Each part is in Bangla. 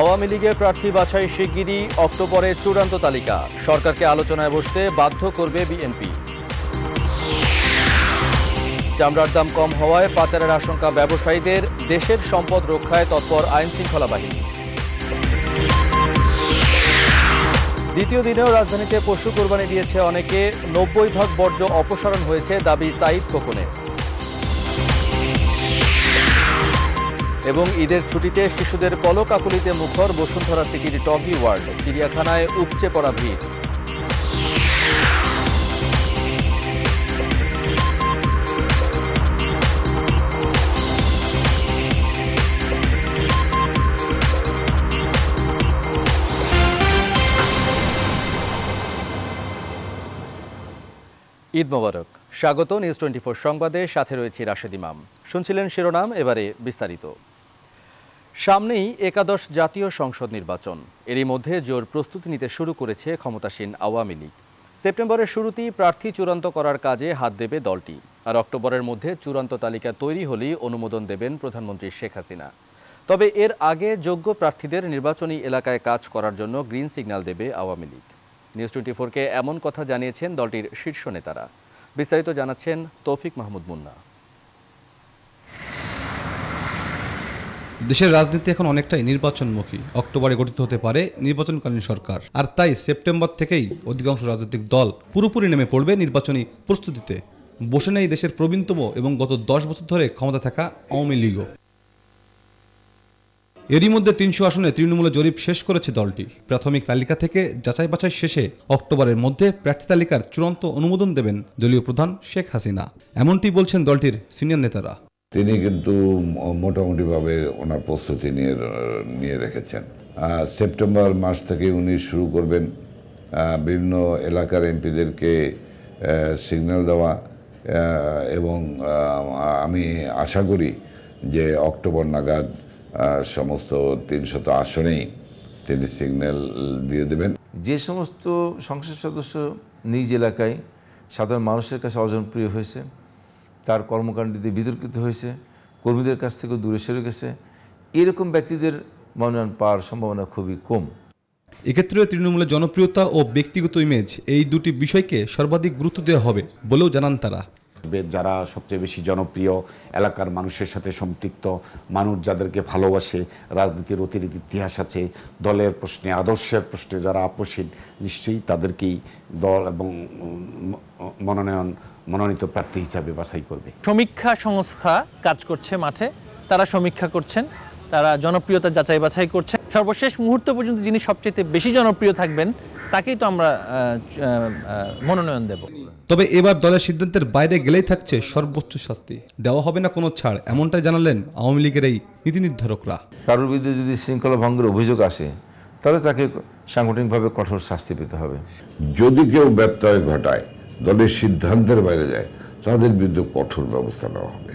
আওয়ামী লীগের প্রার্থী বাছাই শিগগিরই অক্টোবরে চূড়ান্ত তালিকা সরকারকে আলোচনায় বসতে বাধ্য করবে বিএনপি চামড়ার দাম কম হওয়ায় পাচারের আশঙ্কা ব্যবসায়ীদের দেশের সম্পদ রক্ষায় তৎপর আইন শৃঙ্খলা বাহিনী দ্বিতীয় দিনেও রাজধানীতে পশু কোরবানি দিয়েছে অনেকে নব্বই ভাগ বর্জ্য অপসারণ হয়েছে দাবি সাইদ খোকনের এবং ঈদের ছুটিতে শিশুদের কলকাকুলিতে মুখর বসুন্ধরা সিটির টগি ওয়ার্ল্ড চিড়িয়াখানায় উপচে পড়া ভিড় ঈদ মোবারক স্বাগত নিউজ টোয়েন্টি সংবাদে সাথে রয়েছি রাশেদ ইমাম শুনছিলেন শিরোনাম এবারে বিস্তারিত সামনেই একাদশ জাতীয় সংসদ নির্বাচন এরই মধ্যে জোর প্রস্তুতি নিতে শুরু করেছে ক্ষমতাসীন আওয়ামী লীগ সেপ্টেম্বরের শুরুতেই প্রার্থী চূড়ান্ত করার কাজে হাত দেবে দলটি আর অক্টোবরের মধ্যে চূড়ান্ত তালিকা তৈরি হলেই অনুমোদন দেবেন প্রধানমন্ত্রী শেখ হাসিনা তবে এর আগে যোগ্য প্রার্থীদের নির্বাচনী এলাকায় কাজ করার জন্য গ্রিন সিগন্যাল দেবে আওয়ামী লীগ নিউজ টোয়েন্টি ফোরকে এমন কথা জানিয়েছেন দলটির শীর্ষ নেতারা বিস্তারিত জানাচ্ছেন তৌফিক মাহমুদ মুন্না দেশের রাজনীতি এখন অনেকটাই নির্বাচনমুখী অক্টোবরে গঠিত হতে পারে নির্বাচনকালীন সরকার আর তাই সেপ্টেম্বর থেকেই অধিকাংশ রাজনৈতিক দল পুরোপুরি নেমে পড়বে নির্বাচনী প্রস্তুতিতে বসে নেই দেশের প্রবীণতম এবং গত দশ বছর ধরে ক্ষমতা থাকা আওয়ামী লীগও এরই মধ্যে তিনশো আসনে তৃণমূলে জরিপ শেষ করেছে দলটি প্রাথমিক তালিকা থেকে যাচাই বাছাই শেষে অক্টোবরের মধ্যে প্রার্থী তালিকার চূড়ান্ত অনুমোদন দেবেন দলীয় প্রধান শেখ হাসিনা এমনটি বলছেন দলটির সিনিয়র নেতারা তিনি কিন্তু মোটামুটিভাবে ওনার প্রস্তুতি নিয়ে নিয়ে রেখেছেন সেপ্টেম্বর মাস থেকে উনি শুরু করবেন বিভিন্ন এলাকার এমপিদেরকে সিগন্যাল দেওয়া এবং আমি আশা করি যে অক্টোবর নাগাদ সমস্ত তিনশত আসনেই তিনি সিগন্যাল দিয়ে দেবেন যে সমস্ত সংসদ সদস্য নিজ এলাকায় সাধারণ মানুষের কাছে অজনপ্রিয় হয়েছে তার কর্মকাণ্ডে বিতর্কিত হয়েছে কর্মীদের কাছ থেকে দূরে সরে গেছে এরকম ব্যক্তিদের মনোনয়ন পাওয়ার সম্ভাবনা খুবই কম এক্ষেত্রে তৃণমূলের জনপ্রিয়তা ও ব্যক্তিগত ইমেজ এই দুটি বিষয়কে সর্বাধিক গুরুত্ব দেওয়া হবে বলেও জানান তারা যারা সবচেয়ে বেশি জনপ্রিয় এলাকার মানুষের সাথে সম্পৃক্ত মানুষ যাদেরকে ভালোবাসে রাজনীতির অতিরিক্ত ইতিহাস আছে দলের প্রশ্নে আদর্শের প্রশ্নে যারা আপোষীন নিশ্চয়ই তাদেরকেই দল এবং মনোনয়ন মনোনীত প্রার্থী হিসাবে বাছাই করবে সমীক্ষা সংস্থা কাজ করছে মাঠে তারা সমীক্ষা করছেন তারা জনপ্রিয়তা যাচাই বাছাই করছে সর্বশেষ মুহূর্ত পর্যন্ত যিনি সবচেয়ে বেশি জনপ্রিয় থাকবেন তাকেই তো আমরা মনোনয়ন দেব তবে এবার দলের সিদ্ধান্তের বাইরে গেলেই থাকছে সর্বোচ্চ শাস্তি দেওয়া হবে না কোনো ছাড় এমনটাই জানালেন আওয়ামী লীগের এই নীতি নির্ধারকরা কারোর বিরুদ্ধে যদি শৃঙ্খলা ভঙ্গের অভিযোগ আসে তাহলে তাকে সাংগঠনিকভাবে কঠোর শাস্তি পেতে হবে যদি কেউ ব্যত্যয় ঘটায় দলের সিদ্ধান্তের বাইরে যায় তাদের বিরুদ্ধে কঠোর ব্যবস্থা নেওয়া হবে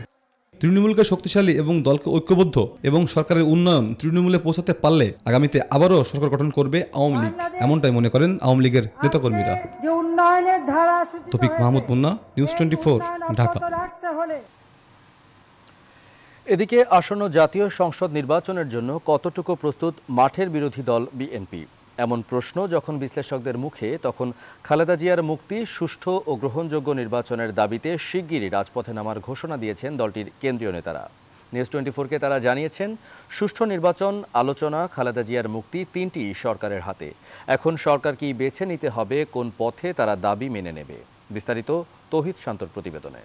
তৃণমূলকে শক্তিশালী এবং দলকে ঐক্যবদ্ধ এবং সরকারের উন্নয়ন তৃণমূলে পৌঁছাতে পারলে আগামীতে আবারও সরকার গঠন করবে আওয়ামী লীগ এমনটাই মনে করেন আওয়ামী লীগের নেতাকর্মীরা তপিক মাহমুদ মুন্না নিউজ টোয়েন্টি ঢাকা এদিকে আসন্ন জাতীয় সংসদ নির্বাচনের জন্য কতটুকু প্রস্তুত মাঠের বিরোধী দল বিএনপি এমন প্রশ্ন যখন বিশ্লেষকদের মুখে তখন খালেদা জিয়ার মুক্তি সুষ্ঠু ও গ্রহণযোগ্য নির্বাচনের দাবিতে শিগগিরই রাজপথে নামার ঘোষণা দিয়েছেন দলটির কেন্দ্রীয় নেতারা নিউজ টোয়েন্টি ফোরকে তারা জানিয়েছেন সুষ্ঠু নির্বাচন আলোচনা খালেদা জিয়ার মুক্তি তিনটি সরকারের হাতে এখন সরকার কি বেছে নিতে হবে কোন পথে তারা দাবি মেনে নেবে বিস্তারিত তহিত শান্তর প্রতিবেদনে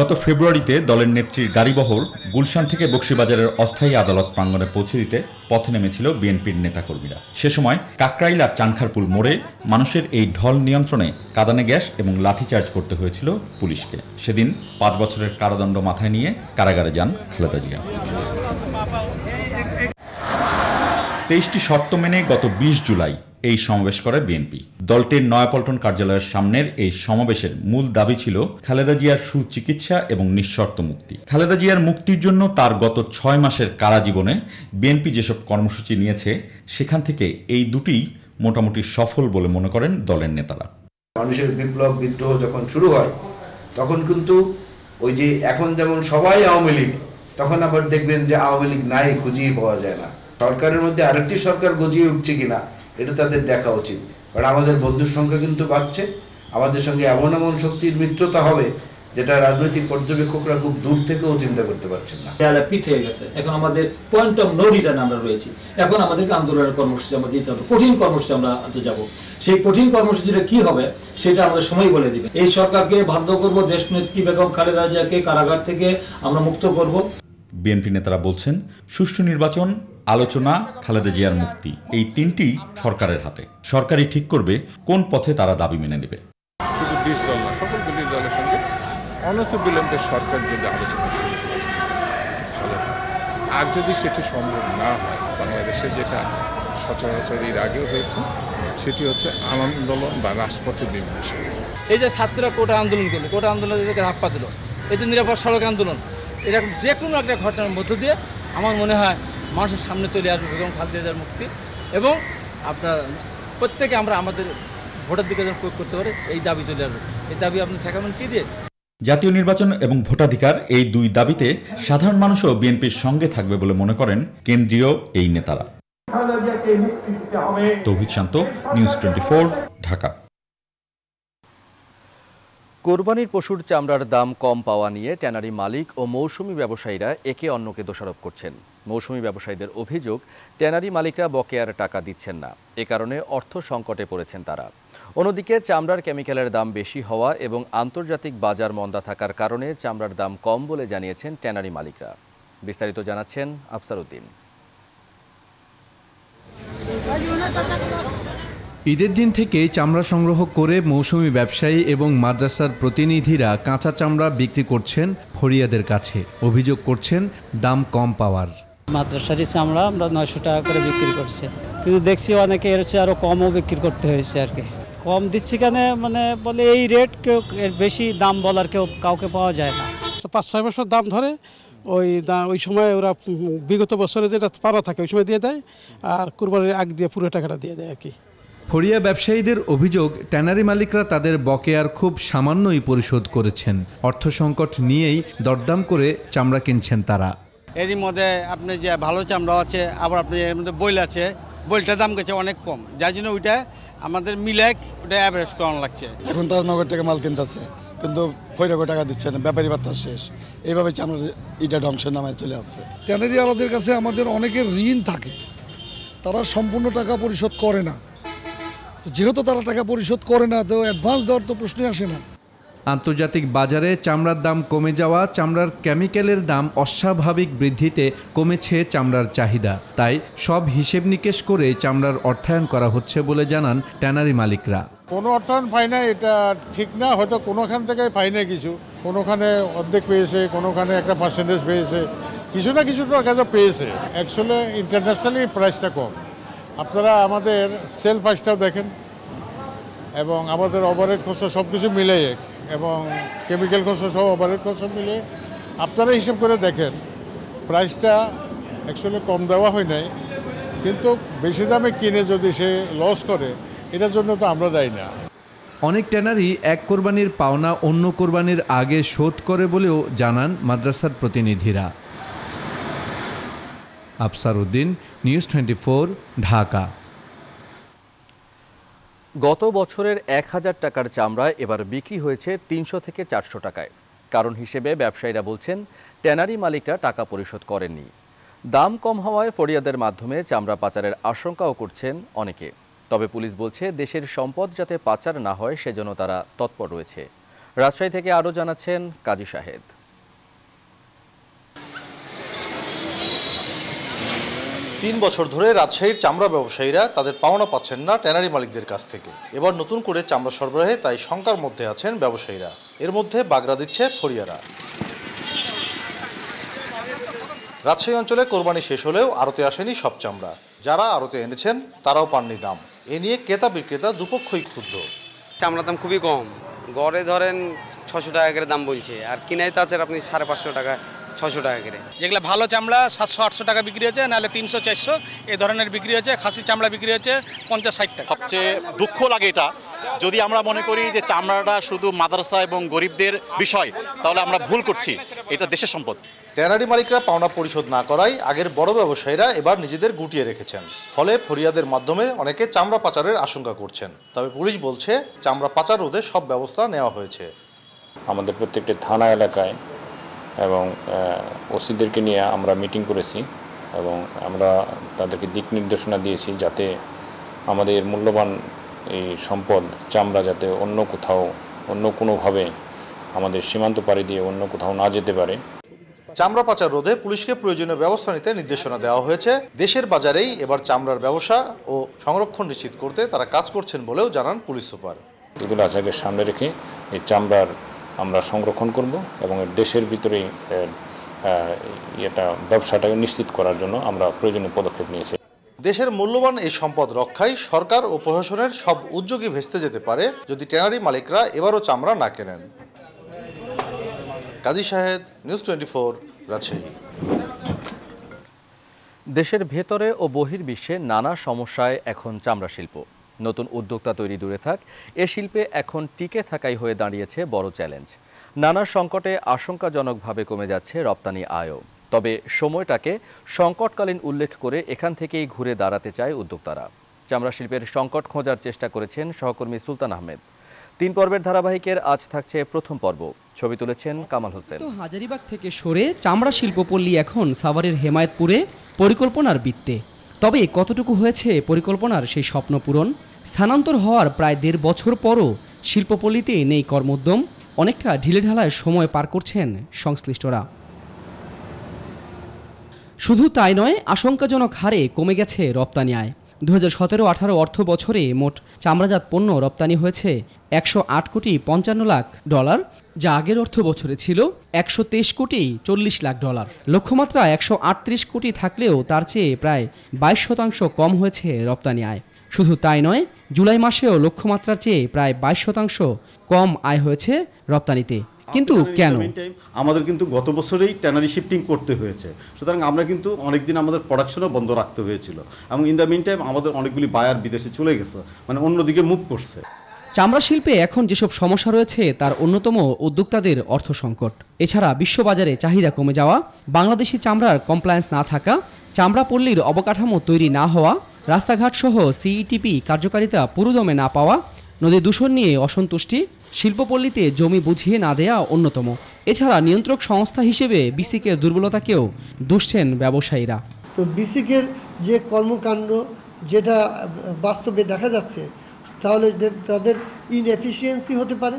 গত ফেব্রুয়ারিতে দলের নেত্রীর গাড়িবহর গুলশান থেকে বক্সিবাজারের অস্থায়ী আদালত প্রাঙ্গণে পৌঁছে দিতে পথে নেমেছিল বিএনপির নেতাকর্মীরা সে সময় কাকরাইলা চানখারপুল মোড়ে মানুষের এই ঢল নিয়ন্ত্রণে কাদানে গ্যাস এবং লাঠিচার্জ করতে হয়েছিল পুলিশকে সেদিন পাঁচ বছরের কারাদণ্ড মাথায় নিয়ে কারাগারে যান খালেদা জিয়া তেইশটি শর্ত মেনে গত বিশ জুলাই এই সমাবেশ করে বিএনপি দলটির নয়াপল্টন কার্যালয়ের সামনের এই সমাবেশের মূল দাবি ছিল খালেদা জিয়ার সুচিকিৎসা এবং নিঃশর্ত মুক্তি খালেদা জিয়ার মুক্তির জন্য তার গত ছয় মাসের কারা জীবনে বিএনপি যেসব কর্মসূচি নিয়েছে সেখান থেকে এই দুটি মোটামুটি সফল বলে মনে করেন দলের নেতারা মানুষের বিপ্লব বিদ্রোহ যখন শুরু হয় তখন কিন্তু ওই যে এখন যেমন সবাই আওয়ামী লীগ তখন আবার দেখবেন যে আওয়ামী লীগ নাই খুঁজিয়ে পাওয়া যায় না সরকারের মধ্যে আরেকটি সরকার গজিয়ে উঠছে কিনা এটা তাদের দেখা উচিত কারণ আমাদের বন্ধুর সংখ্যা কিন্তু বাড়ছে আমাদের সঙ্গে এমন এমন শক্তির মিত্রতা হবে যেটা রাজনৈতিক পর্যবেক্ষকরা খুব দূর থেকেও চিন্তা করতে পারছেন না দেয়ালে পিঠ হয়ে গেছে এখন আমাদের পয়েন্ট অফ নো রিটার্ন আমরা রয়েছি এখন আমাদেরকে আন্দোলনের কর্মসূচি আমরা দিতে হবে কঠিন কর্মসূচি আমরা আনতে যাব সেই কঠিন কর্মসূচিটা কি হবে সেটা আমাদের সময় বলে দিবে এই সরকারকে বাধ্য করব দেশ নেত্রী বেগম খালেদা জিয়াকে কারাগার থেকে আমরা মুক্ত করব বিএনপি নেতারা বলছেন সুষ্ঠু নির্বাচন আলোচনা খালেদা জিয়ার মুক্তি এই তিনটি সরকারের হাতে সরকারই ঠিক করবে কোন পথে তারা দাবি মেনে নেবে শুধু বিশ দল না সকল দলের সঙ্গে সরকার যদি আলোচনা শুরু করে আর যদি সেটি সম্ভব না হয় বাংলাদেশে যেটা সচরাচর এর আগেও হয়েছে সেটি হচ্ছে আন্দোলন বা রাজপথে বিমর্শ এই যে ছাত্ররা কোটা আন্দোলন করলো কোটা আন্দোলন এদেরকে ধাপ্পা দিল এতে নিরাপদ সড়ক আন্দোলন এরকম যে কোনো একটা ঘটনার মধ্য দিয়ে আমার মনে হয় মানুষের সামনে চলে আসবে বেগম খালেদার মুক্তি এবং আপনার প্রত্যেকে আমরা আমাদের ভোটার দিকে যেন প্রয়োগ করতে পারে এই দাবি চলে আসবে এই দাবি আপনি ঠেকাবেন কী দিয়ে জাতীয় নির্বাচন এবং ভোটাধিকার এই দুই দাবিতে সাধারণ মানুষও বিএনপির সঙ্গে থাকবে বলে মনে করেন কেন্দ্রীয় এই নেতারা তৌহিদ শান্ত নিউজ টোয়েন্টি ঢাকা কোরবানির পশুর চামড়ার দাম কম পাওয়া নিয়ে ট্যানারি মালিক ও মৌসুমি ব্যবসায়ীরা একে অন্যকে দোষারোপ করছেন মৌসুমি ব্যবসায়ীদের অভিযোগ ট্যানারি মালিকরা বকেয়ার টাকা দিচ্ছেন না এ কারণে অর্থ সংকটে পড়েছেন তারা অন্যদিকে চামড়ার কেমিক্যালের দাম বেশি হওয়া এবং আন্তর্জাতিক বাজার মন্দা থাকার কারণে চামড়ার দাম কম বলে জানিয়েছেন ট্যানারি মালিকরা বিস্তারিত জানাচ্ছেন আফসার উদ্দিন ঈদের দিন থেকেই চামড়া সংগ্রহ করে মৌসুমি ব্যবসায়ী এবং মাদ্রাসার প্রতিনিধিরা কাঁচা চামড়া বিক্রি করছেন ফরিয়াদের কাছে অভিযোগ করছেন দাম কম পাওয়ার মাদ্রাসারই চামড়া আমরা নয়শো টাকা করে বিক্রি করছি কিন্তু দেখছি অনেকে এর চেয়ে আরও কমও বিক্রি করতে হয়েছে আর কি কম দিচ্ছি কেন মানে বলে এই রেট কেউ এর বেশি দাম বলার কেউ কাউকে পাওয়া যায় না পাঁচ ছয় বছর দাম ধরে ওই ওই সময় ওরা বিগত বছরে যেটা পারা থাকে ওই সময় দিয়ে দেয় আর কুরবানির আগ দিয়ে পুরো টাকাটা দিয়ে দেয় আর কি ফড়িয়া ব্যবসায়ীদের অভিযোগ ট্যানারি মালিকরা তাদের বকেয়ার খুব সামান্যই পরিশোধ করেছেন অর্থ সংকট নিয়েই দরদাম করে চামড়া কিনছেন তারা এরই মধ্যে আপনি যে ভালো চামড়া আছে আবার আপনি এর মধ্যে বইল আছে বইলটার দাম গেছে অনেক কম যার জন্য ওইটা আমাদের মিলে ওটা অ্যাভারেজ করানো লাগছে এখন তারা নগর থেকে মাল কিনতেছে কিন্তু পনেরো টাকা দিচ্ছে না ব্যাপারী বার্তা শেষ এইভাবে চামড়া এটা ধ্বংসের নামায় চলে আসছে ট্যানারি আমাদের কাছে আমাদের অনেকের ঋণ থাকে তারা সম্পূর্ণ টাকা পরিশোধ করে না তো যেহেতু তারা টাকা পরিশোধ করে না তো অ্যাডভান্স দেওয়ার তো প্রশ্নই আসে না আন্তর্জাতিক বাজারে চামড়ার দাম কমে যাওয়া চামড়ার কেমিক্যালের দাম অস্বাভাবিক বৃদ্ধিতে কমেছে চামড়ার চাহিদা তাই সব হিসেব নিকেশ করে চামড়ার অর্থায়ন করা হচ্ছে বলে জানান ট্যানারি মালিকরা কোনো অর্থায়ন পাই না এটা ঠিক না হয়তো কোনোখান থেকে পাই না কিছু কোনোখানে অর্ধেক পেয়েছে কোনোখানে একটা পার্সেন্টেজ পেয়েছে কিছু না কিছু তো পেয়েছে অ্যাকচুয়ালি ইন্টারন্যাশনালি প্রাইসটা কম আপনারা আমাদের সেল প্রাইসটাও দেখেন এবং আমাদের অভারেট খরচা সব কিছু মিলে এবং কেমিক্যাল খরচা সব অভারেট খরচ মিলে আপনারা হিসেব করে দেখেন প্রাইসটা অ্যাকচুয়ালি কম দেওয়া হয় নাই কিন্তু বেশি দামে কিনে যদি সে লস করে এটার জন্য তো আমরা দেয় না অনেক ট্যানারি এক কোরবানির পাওনা অন্য কোরবানির আগে শোধ করে বলেও জানান মাদ্রাসার প্রতিনিধিরা আফসার উদ্দিন নিউজ টোয়েন্টি ঢাকা গত বছরের এক হাজার টাকার চামড়া এবার বিক্রি হয়েছে তিনশো থেকে চারশো টাকায় কারণ হিসেবে ব্যবসায়ীরা বলছেন ট্যানারি মালিকরা টাকা পরিশোধ করেননি দাম কম হওয়ায় ফরিয়াদের মাধ্যমে চামড়া পাচারের আশঙ্কাও করছেন অনেকে তবে পুলিশ বলছে দেশের সম্পদ যাতে পাচার না হয় সেজন্য তারা তৎপর রয়েছে রাজশাহী থেকে আরও জানাচ্ছেন কাজী শাহেদ তিন বছর ধরে রাজশাহীর চামড়া ব্যবসায়ীরা তাদের পাওনা পাচ্ছেন না ট্যানারি মালিকদের কাছ থেকে এবার নতুন করে চামড়া সরবরাহে তাই শঙ্কার মধ্যে আছেন ব্যবসায়ীরা এর মধ্যে বাগড়া দিচ্ছে ফরিয়ারা রাজশাহী অঞ্চলে কোরবানি শেষ হলেও আড়তে আসেনি সব চামড়া যারা আড়তে এনেছেন তারাও পাননি দাম এ নিয়ে ক্রেতা বিক্রেতা দুপক্ষই ক্ষুব্ধ চামড়ার দাম খুবই কম গড়ে ধরেন ছশো টাকা করে দাম বলছে আর কিনাই তাছেন আপনি সাড়ে পাঁচশো টাকা ছশো টাকা করে যেগুলো ভালো চামড়া সাতশো আটশো টাকা বিক্রি হচ্ছে নাহলে তিনশো চারশো এ ধরনের বিক্রি হচ্ছে খাসি চামড়া বিক্রি হচ্ছে পঞ্চাশ ষাট টাকা সবচেয়ে দুঃখ লাগে এটা যদি আমরা মনে করি যে চামড়াটা শুধু মাদ্রাসা এবং গরিবদের বিষয় তাহলে আমরা ভুল করছি এটা দেশের সম্পদ ট্যানারি মালিকরা পাওনা পরিশোধ না করায় আগের বড় ব্যবসায়ীরা এবার নিজেদের গুটিয়ে রেখেছেন ফলে ফরিয়াদের মাধ্যমে অনেকে চামড়া পাচারের আশঙ্কা করছেন তবে পুলিশ বলছে চামড়া পাচার রোধে সব ব্যবস্থা নেওয়া হয়েছে আমাদের প্রত্যেকটি থানা এলাকায় এবং ওসিদেরকে নিয়ে আমরা মিটিং করেছি এবং আমরা তাদেরকে দিক নির্দেশনা দিয়েছি যাতে আমাদের মূল্যবান এই সম্পদ চামড়া যাতে অন্য কোথাও অন্য কোনোভাবে আমাদের সীমান্ত পাড়ি দিয়ে অন্য কোথাও না যেতে পারে চামড়া পাচার রোধে পুলিশকে প্রয়োজনীয় ব্যবস্থা নিতে নির্দেশনা দেওয়া হয়েছে দেশের বাজারেই এবার চামড়ার ব্যবসা ও সংরক্ষণ নিশ্চিত করতে তারা কাজ করছেন বলেও জানান পুলিশ সুপার এগুলো আজকে সামনে রেখে এই চামড়ার আমরা সংরক্ষণ করব এবং দেশের ভিতরেই এটা ব্যবসাটাকে নিশ্চিত করার জন্য আমরা প্রয়োজনীয় পদক্ষেপ নিয়েছি দেশের মূল্যবান এই সম্পদ রক্ষায় সরকার ও প্রশাসনের সব উদ্যোগই ভেস্তে যেতে পারে যদি ট্যানারি মালিকরা এবারও চামড়া না কেনেন Kazi Shahed news twenty four Rajshahi দেশের ভেতরে ও বহির্বিশ্বে নানা সমস্যায় এখন চামড়া শিল্প নতুন উদ্যোক্তা তৈরি দূরে থাক এ শিল্পে এখন টিকে থাকাই হয়ে দাঁড়িয়েছে বড় চ্যালেঞ্জ নানা সংকটে আশঙ্কাজনকভাবে কমে যাচ্ছে রপ্তানি আয়ও তবে সময়টাকে সংকটকালীন উল্লেখ করে এখান থেকেই ঘুরে দাঁড়াতে চায় উদ্যোক্তারা চামড়া শিল্পের সংকট খোঁজার চেষ্টা করেছেন সহকর্মী সুলতান আহমেদ তিন পর্বের ধারাবাহিকের আজ থাকছে প্রথম পর্ব ছবি তুলেছেন কামাল হোসেন তো হাজারিবাগ থেকে সরে চামড়া শিল্পপল্লী এখন সাভারের হেমায়তপুরে পরিকল্পনার বৃত্তে তবে কতটুকু হয়েছে পরিকল্পনার সেই স্বপ্ন পূরণ স্থানান্তর হওয়ার প্রায় দেড় বছর পরও শিল্পপল্লীতে নেই কর্মোদ্যম অনেকটা ঢালায় সময় পার করছেন সংশ্লিষ্টরা শুধু তাই নয় আশঙ্কাজনক হারে কমে গেছে রপ্তানি আয় দু হাজার সতেরো আঠারো অর্থ বছরে মোট চামড়াজাত পণ্য রপ্তানি হয়েছে একশো আট কোটি পঞ্চান্ন লাখ ডলার যা আগের অর্থ বছরে ছিল একশো তেইশ কোটি চল্লিশ লাখ ডলার লক্ষ্যমাত্রা একশো আটত্রিশ কোটি থাকলেও তার চেয়ে প্রায় বাইশ শতাংশ কম হয়েছে রপ্তানি আয় শুধু তাই নয় জুলাই মাসেও লক্ষ্যমাত্রার চেয়ে প্রায় বাইশ শতাংশ কম আয় হয়েছে রপ্তানিতে কিন্তু আচ্ছা, কেন আমাদের কিন্তু গত বছরেই ট্যানারি শিফটিং করতে হয়েছে সুতরাং আমরা কিন্তু অনেকদিন আমাদের প্রোডাকশনও বন্ধ রাখতে হয়েছিল এবং ইন দ্য মিন টাইম আমাদের অনেকগুলি বায়ার বিদেশে চলে গেছে মানে অন্যদিকে মুভ করছে চামড়া শিল্পে এখন যেসব সমস্যা রয়েছে তার অন্যতম উদ্যোক্তাদের অর্থ সংকট এছাড়া বিশ্ববাজারে চাহিদা কমে যাওয়া বাংলাদেশি চামড়ার কমপ্লায়েন্স না থাকা চামড়া পল্লীর অবকাঠামো তৈরি না হওয়া রাস্তাঘাট সহ সিইটিপি e কার্যকারিতা পুরোদমে না পাওয়া নদী দূষণ নিয়ে অসন্তুষ্টি শিল্পপল্লীতে জমি বুঝিয়ে না দেয়া অন্যতম এছাড়া নিয়ন্ত্রক সংস্থা হিসেবে বিসিকের দুর্বলতাকেও দুষছেন ব্যবসায়ীরা তো বিসিকের যে কর্মকাণ্ড যেটা বাস্তবে দেখা যাচ্ছে তাহলে তাদের ইনএফিসিয়েন্সি হতে পারে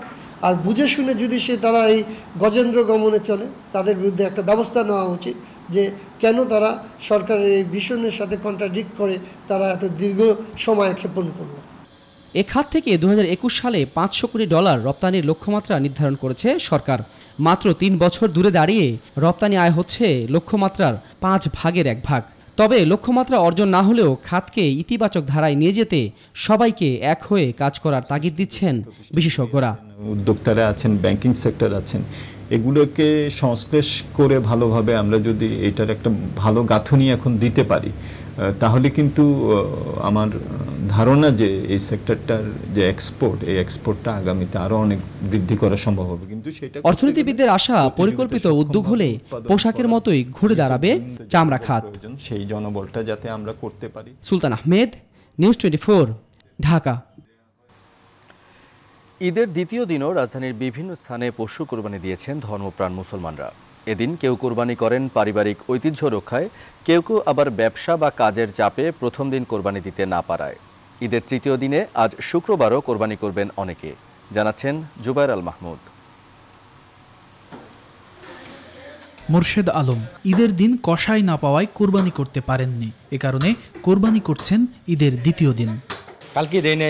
আর বুঝে শুনে যদি সে তারা এই গজেন্দ্র গমনে চলে তাদের বিরুদ্ধে একটা ব্যবস্থা নেওয়া উচিত যে কেন তারা সরকারের এই ভীষণের সাথে কন্ট্রাডিক্ট করে তারা এত দীর্ঘ সময় ক্ষেপণ করল এ খাত থেকে দু সালে পাঁচশো কোটি ডলার রপ্তানির লক্ষ্যমাত্রা নির্ধারণ করেছে সরকার মাত্র তিন বছর দূরে দাঁড়িয়ে রপ্তানি আয় হচ্ছে লক্ষ্যমাত্রার পাঁচ ভাগের এক ভাগ তবে লক্ষ্যমাত্রা অর্জন না হলেও খাতকে ইতিবাচক ধারায় নিয়ে যেতে সবাইকে এক হয়ে কাজ করার তাগিদ দিচ্ছেন বিশেষজ্ঞরা উদ্যোক্তারা আছেন ব্যাংকিং সেক্টর আছেন এগুলোকে সংশ্লেষ করে ভালোভাবে আমরা যদি এটার একটা ভালো গাঁথুনি এখন দিতে পারি তাহলে কিন্তু আমার ধারণা যে এই সেক্টরটার যে এক্সপোর্ট এই এক্সপোর্টটা আগামীতে আরও অনেক বৃদ্ধি করা সম্ভব হবে কিন্তু সেটা অর্থনীতিবিদদের আশা পরিকল্পিত উদ্যোগ হলে পোশাকের মতোই ঘুরে দাঁড়াবে চামড়া খাত সেই জনবলটা যাতে আমরা করতে পারি Sultan Ahmed news twenty four Dhaka ঈদের দ্বিতীয় দিনও রাজধানীর বিভিন্ন স্থানে পশু কোরবানি দিয়েছেন ধর্মপ্রাণ মুসলমানরা এদিন কেউ কোরবানি করেন পারিবারিক ঐতিহ্য রক্ষায় কেউ কেউ আবার ব্যবসা বা কাজের চাপে প্রথম দিন কোরবানি দিতে না পারায় ঈদের তৃতীয় দিনে আজ শুক্রবারও কোরবানি করবেন অনেকে জানাচ্ছেন জুবাইর আল মাহমুদ মোর্শেদ আলম ঈদের দিন কষাই না পাওয়ায় কোরবানি করতে পারেননি এ কারণে কোরবানি করছেন ঈদের দ্বিতীয় দিন কালকে দিনে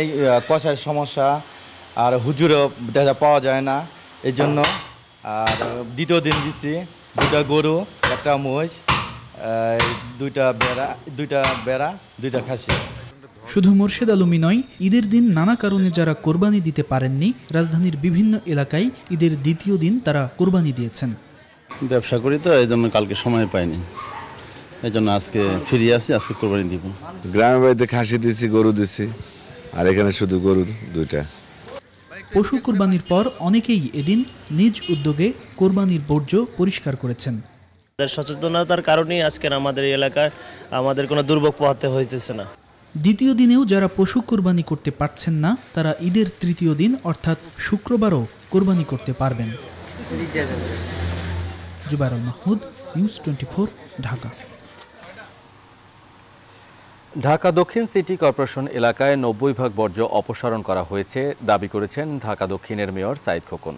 কষার সমস্যা আর হুজুরও দেখা পাওয়া যায় না এই জন্য আর দ্বিতীয় দিন দিছি দুটা গরু একটা মোষ দুইটা বেড়া দুইটা বেড়া দুইটা খাসি শুধু মুর্শিদ আলমী নয় ঈদের দিন নানা কারণে যারা কোরবানি দিতে পারেননি রাজধানীর বিভিন্ন এলাকায় ঈদের দ্বিতীয় দিন তারা কোরবানি দিয়েছেন ব্যবসা করি তো এই জন্য কালকে সময় পাইনি এই জন্য আজকে ফিরে আসি আজকে কোরবানি দিব গ্রামের বাড়িতে খাসি দিছি গরু দিছি আর এখানে শুধু গরু দুইটা পশু কোরবানির পর অনেকেই এদিন নিজ উদ্যোগে কোরবানির বর্জ্য পরিষ্কার করেছেন সচেতনতার কারণেই আজকে আমাদের এলাকায় আমাদের কোনো দুর্ভোগ পোহাতে হইতেছে না দ্বিতীয় দিনেও যারা পশু কোরবানি করতে পারছেন না তারা ঈদের তৃতীয় দিন অর্থাৎ শুক্রবারও কোরবানি করতে পারবেন জুবাইরুল মাহমুদ নিউজ টোয়েন্টি ঢাকা ঢাকা দক্ষিণ সিটি কর্পোরেশন এলাকায় নব্বই ভাগ বর্জ্য অপসারণ করা হয়েছে দাবি করেছেন ঢাকা দক্ষিণের মেয়র সাইদ খোকন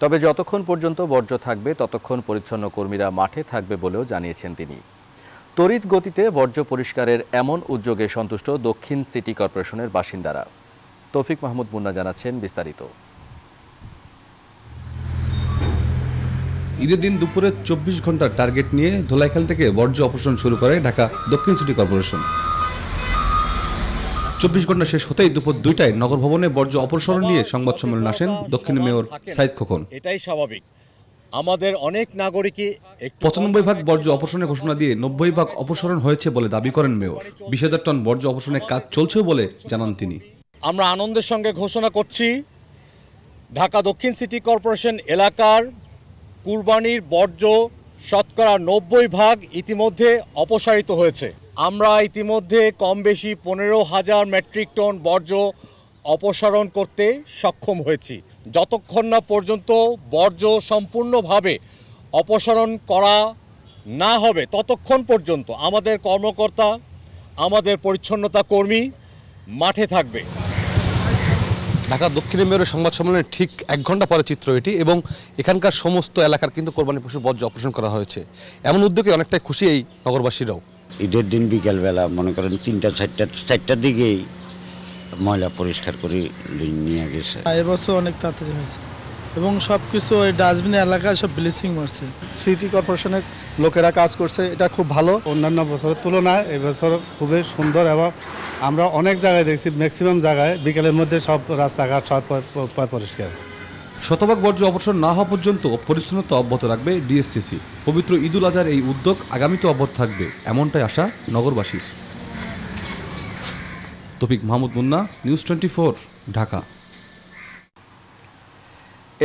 তবে যতক্ষণ পর্যন্ত বর্জ্য থাকবে ততক্ষণ পরিচ্ছন্ন কর্মীরা মাঠে থাকবে বলেও জানিয়েছেন তিনি তড়িৎ গতিতে বর্জ্য পরিষ্কারের এমন উদ্যোগে সন্তুষ্ট দক্ষিণ সিটি কর্পোরেশনের বাসিন্দারা তৌফিক মাহমুদ মুন্না জানাচ্ছেন বিস্তারিত ঈদের দিন দুপুরে চব্বিশ ঘন্টার টার্গেট নিয়ে ধোলাইখাল থেকে বর্জ্য অপসারণ শুরু করে ঢাকা দক্ষিণ সিটি কর্পোরেশন চব্বিশ ঘন্টা শেষ হতেই দুপুর দুইটায় নগর ভবনে বর্জ্য অপসারণ নিয়ে সংবাদ সম্মেলন আসেন দক্ষিণ মেয়র সাইদ খোকন এটাই স্বাভাবিক আমাদের অনেক নাগরিকই পঁচানব্বই ভাগ বর্জ্য অপসারণের ঘোষণা দিয়ে নব্বই ভাগ অপসারণ হয়েছে বলে দাবি করেন মেয়র বিশ হাজার টন বর্জ্য অপসারণের কাজ চলছে বলে জানান তিনি আমরা আনন্দের সঙ্গে ঘোষণা করছি ঢাকা দক্ষিণ সিটি কর্পোরেশন এলাকার কুরবানির বর্জ্য শতকরা নব্বই ভাগ ইতিমধ্যে অপসারিত হয়েছে আমরা ইতিমধ্যে কম বেশি পনেরো হাজার মেট্রিক টন বর্জ্য অপসারণ করতে সক্ষম হয়েছি যতক্ষণ না পর্যন্ত বর্জ্য সম্পূর্ণভাবে অপসারণ করা না হবে ততক্ষণ পর্যন্ত আমাদের কর্মকর্তা আমাদের পরিচ্ছন্নতা কর্মী মাঠে থাকবে ঢাকা দক্ষিণে মেয়রের সংবাদ সম্মেলনের ঠিক এক ঘন্টা পরে চিত্র এটি এবং এখানকার সমস্ত এলাকার কিন্তু কোরবানি পশু বর্জ্য অপসারণ করা হয়েছে এমন উদ্যোগে অনেকটাই খুশি এই নগরবাসীরাও ঈদের দিন বিকেলবেলা মনে করেন তিনটা চারটা চারটার দিকেই ময়লা পরিষ্কার করে নিয়ে গেছে এবছর অনেক তাড়াতাড়ি হয়েছে এবং সব কিছু ওই ডাস্টবিন এলাকায় সব ব্লিচিং মারছে সিটি কর্পোরেশনের লোকেরা কাজ করছে এটা খুব ভালো অন্যান্য বছরের তুলনায় এবছর খুবই সুন্দর এবং আমরা অনেক জায়গায় দেখছি ম্যাক্সিমাম জায়গায় বিকেলের মধ্যে সব রাস্তাঘাট সব পরিষ্কার শতভাগ বর্জ্য অবসর না হওয়া পর্যন্ত পরিচ্ছন্নতা অব্যাহত রাখবে ডিএসসিসি পবিত্র ঈদুল আজহার এই উদ্যোগ আগামীতে অব্যাহত থাকবে এমনটাই আশা নগরবাসীর তফিক মাহমুদ মুন্না নিউজ টোয়েন্টি ঢাকা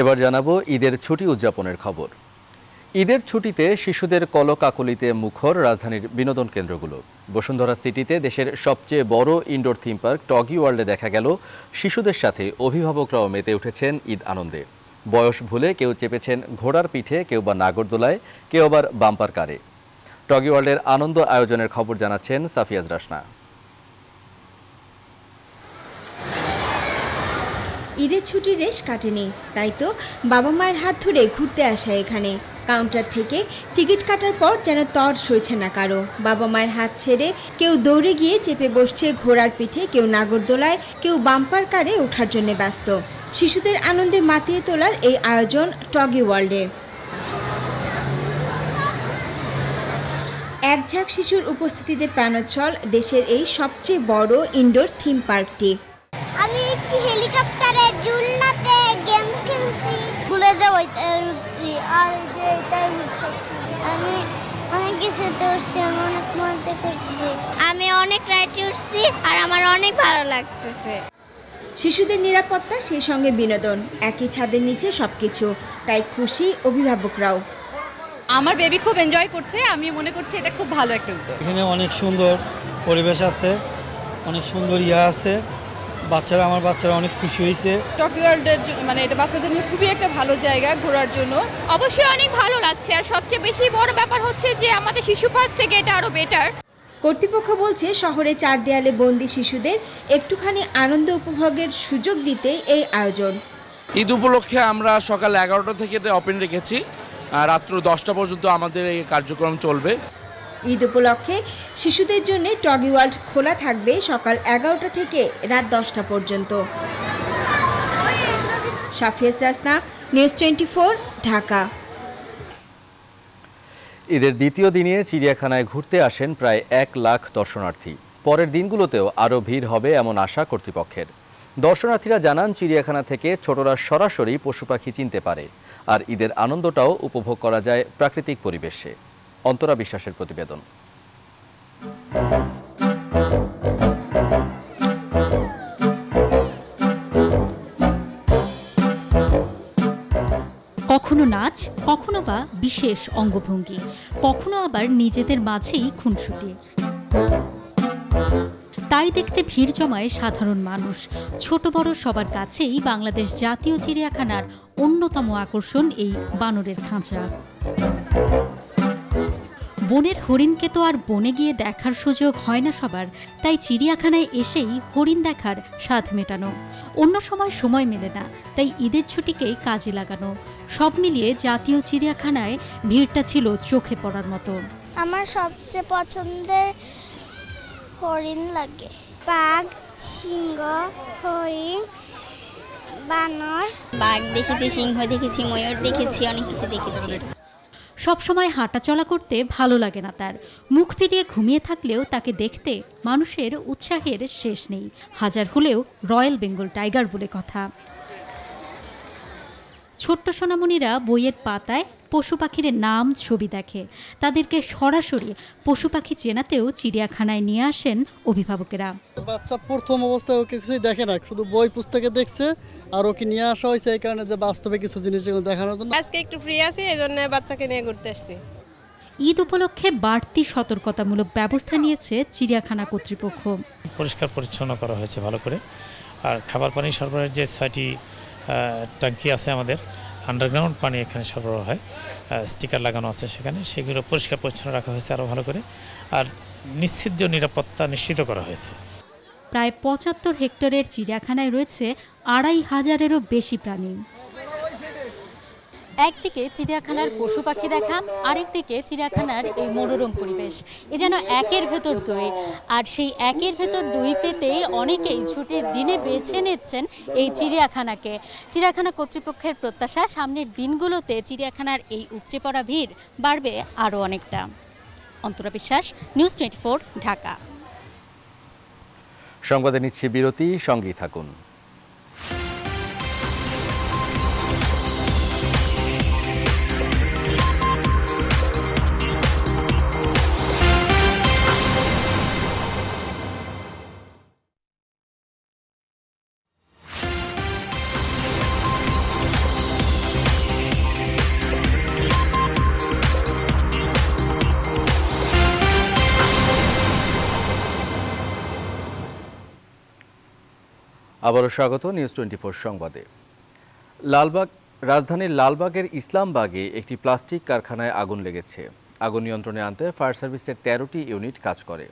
এবার জানাবো ঈদের ছুটি উদযাপনের খবর ঈদের ছুটিতে শিশুদের কলকাকলিতে মুখর রাজধানীর বিনোদন কেন্দ্রগুলো বসুন্ধরা সিটিতে দেশের সবচেয়ে বড় ইনডোর থিম পার্ক টগি ওয়ার্ল্ডে দেখা গেল শিশুদের সাথে অভিভাবকরাও মেতে উঠেছেন ঈদ আনন্দে বয়স ভুলে কেউ চেপেছেন ঘোড়ার পিঠে কেউ বা নাগরদোলায় কেউ আবার বাম্পার কারে টগি ওয়ার্ল্ডের আনন্দ আয়োজনের খবর জানাচ্ছেন সাফিয়াজ রাসনা ঈদের ছুটির রেশ কাটেনি তাই তো বাবা মায়ের হাত ধরে ঘুরতে আসা এখানে কাউন্টার থেকে টিকিট কাটার পর যেন তর সইছে না কারো বাবা মায়ের হাত ছেড়ে কেউ দৌড়ে গিয়ে চেপে বসছে ঘোড়ার পিঠে কেউ নাগরদোলায় কেউ বাম্পার কারে ওঠার জন্য ব্যস্ত শিশুদের আনন্দে মাতিয়ে তোলার এই আয়োজন টগি ওয়ার্ল্ডে একঝাক শিশুর উপস্থিতিতে প্রাণোচ্ছল দেশের এই সবচেয়ে বড় ইনডোর থিম পার্কটি আমি হেলিকপ্টার ভুলে যাবো এটাই আমি অনেক কিছু উঠছি আমি অনেক মজা করছি আমি অনেক রাইটে উঠছি আর আমার অনেক ভালো লাগতেছে শিশুদের নিরাপত্তা সেই সঙ্গে বিনোদন একই ছাদের নিচে সব কিছু তাই খুশি অভিভাবকরাও আমার বেবি খুব এনজয় করছে আমি মনে করছি এটা খুব ভালো একটা উদ্যোগ এখানে অনেক সুন্দর পরিবেশ আছে অনেক সুন্দর ইয়া আছে বাচ্চারা আমার বাচ্চারা অনেক খুশি হয়েছে টকিওয়ার্ল্ডের মানে এটা বাচ্চাদের নিয়ে খুবই একটা ভালো জায়গা ঘোরার জন্য অবশ্যই অনেক ভালো লাগছে আর সবচেয়ে বেশি বড় ব্যাপার হচ্ছে যে আমাদের শিশু পার্ক থেকে এটা আরও বেটার কর্তৃপক্ষ বলছে শহরে চার দেয়ালে বন্দি শিশুদের একটুখানি আনন্দ উপভোগের সুযোগ দিতে এই আয়োজন ঈদ উপলক্ষে আমরা সকাল এগারোটা থেকে এটা ওপেন রেখেছি রাত্র দশটা পর্যন্ত আমাদের এই কার্যক্রম চলবে ঈদ উপলক্ষে শিশুদের জন্য টগি ওয়ার্ল্ড খোলা থাকবে সকাল এগারোটা থেকে রাত দশটা পর্যন্ত সাফিয়াস রাস্তা নিউজ টোয়েন্টি ঢাকা ঈদের দ্বিতীয় দিনে চিড়িয়াখানায় ঘুরতে আসেন প্রায় এক লাখ দর্শনার্থী পরের দিনগুলোতেও আরও ভিড় হবে এমন আশা কর্তৃপক্ষের দর্শনার্থীরা জানান চিড়িয়াখানা থেকে ছোটরা সরাসরি পশু পাখি চিনতে পারে আর ঈদের আনন্দটাও উপভোগ করা যায় প্রাকৃতিক পরিবেশে অন্তরা বিশ্বাসের প্রতিবেদন কখনো নাচ কখনো বা বিশেষ অঙ্গভঙ্গি কখনো আবার নিজেদের মাঝেই খুনসুটি তাই দেখতে ভিড় জমায় সাধারণ মানুষ ছোট বড় সবার কাছেই বাংলাদেশ জাতীয় চিড়িয়াখানার অন্যতম আকর্ষণ এই বানরের খাঁচড়া বনের হরিণকে তো আর বনে গিয়ে দেখার সুযোগ হয় না সবার তাই চিড়িয়াখানায় এসেই হরিণ দেখার স্বাদ মেটানো অন্য সময় সময় মেলে না তাই ঈদের ছুটিকেই কাজে লাগানো সব মিলিয়ে জাতীয় চিড়িয়াখানায় ভিড়টা ছিল চোখে পড়ার মতো আমার সবচেয়ে পছন্দের হরিণ লাগে বাঘ সিংহ হরিণ বানর বাঘ দেখেছি সিংহ দেখেছি ময়ূর দেখেছি অনেক কিছু দেখেছি সবসময় হাঁটাচলা করতে ভালো লাগে না তার মুখ ফিরিয়ে ঘুমিয়ে থাকলেও তাকে দেখতে মানুষের উৎসাহের শেষ নেই হাজার হলেও রয়্যাল বেঙ্গল টাইগার বলে কথা ছোট্ট সোনামণিরা বইয়ের পাতায় পশু পাখির নাম ছবি দেখে তাদেরকে সরাসরি পশু পাখি চেনাতেও চিড়িয়াখানায় নিয়ে আসেন অভিভাবকেরা বাচ্চা প্রথম অবস্থায় ওকে কিছুই দেখে না শুধু বই পুস্তকে দেখছে আর ওকে নিয়ে আসা হয়েছে এই কারণে যে বাস্তবে কিছু জিনিস দেখানোর জন্য আজকে একটু ফ্রি আছি এই জন্য বাচ্চাকে নিয়ে ঘুরতে আসছি ঈদ উপলক্ষে বাড়তি সতর্কতামূলক ব্যবস্থা নিয়েছে চিড়িয়াখানা কর্তৃপক্ষ পরিষ্কার পরিচ্ছন্ন করা হয়েছে ভালো করে আর খাবার পানি সরবরাহের যে ছয়টি ট্যাঙ্কি আছে আমাদের আন্ডারগ্রাউন্ড পানি এখানে সরবরাহ হয় স্টিকার লাগানো আছে সেখানে সেগুলো পরিষ্কার পরিচ্ছন্ন রাখা হয়েছে আরও ভালো করে আর নিশ্চিত নিরাপত্তা নিশ্চিত করা হয়েছে প্রায় পঁচাত্তর হেক্টরের চিড়িয়াখানায় রয়েছে আড়াই হাজারেরও বেশি প্রাণী একদিকে চিড়িয়াখানার পশু পাখি দেখা আরেকদিকে চিড়িয়াখানার এই মনোরম পরিবেশ এ যেন একের ভেতর দুই আর সেই একের ভেতর দুই পেতেই অনেকেই ছুটির দিনে বেছে নিচ্ছেন এই চিড়িয়াখানাকে চিড়িয়াখানা কর্তৃপক্ষের প্রত্যাশা সামনের দিনগুলোতে চিড়িয়াখানার এই উপচে পড়া ভিড় বাড়বে আরও অনেকটা অন্তরা বিশ্বাস নিউজ টোয়েন্টি ঢাকা সংবাদে নিচ্ছি বিরতি সঙ্গেই থাকুন আবারও স্বাগত নিউজ টোয়েন্টি ফোর সংবাদে লালবাগ রাজধানীর লালবাগের ইসলামবাগে একটি প্লাস্টিক কারখানায় আগুন লেগেছে আগুন নিয়ন্ত্রণে আনতে ফায়ার সার্ভিসের তেরোটি ইউনিট কাজ করে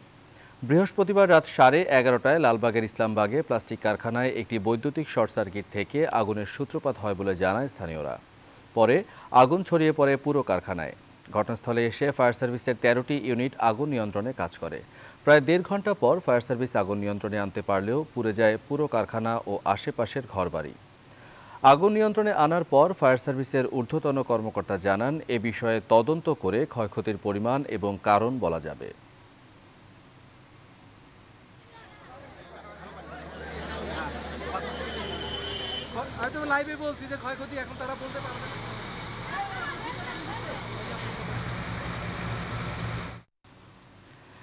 বৃহস্পতিবার রাত সাড়ে এগারোটায় লালবাগের ইসলামবাগে প্লাস্টিক কারখানায় একটি বৈদ্যুতিক শর্ট সার্কিট থেকে আগুনের সূত্রপাত হয় বলে জানায় স্থানীয়রা পরে আগুন ছড়িয়ে পড়ে পুরো কারখানায় ঘটনাস্থলে এসে ফায়ার সার্ভিসের তেরোটি ইউনিট আগুন নিয়ন্ত্রণে কাজ করে প্রায় দেড় ঘন্টা পর ফায়ার সার্ভিস আগুন নিয়ন্ত্রণে আনতে পারলেও পুড়ে যায় পুরো কারখানা ও আশেপাশের ঘরবাড়ি আগুন নিয়ন্ত্রণে আনার পর ফায়ার সার্ভিসের ঊর্ধ্বতন কর্মকর্তা জানান এ বিষয়ে তদন্ত করে ক্ষয়ক্ষতির পরিমাণ এবং কারণ বলা যাবে লাইভে বলছি যে ক্ষয়ক্ষতি এখন তারা বলতে পারবে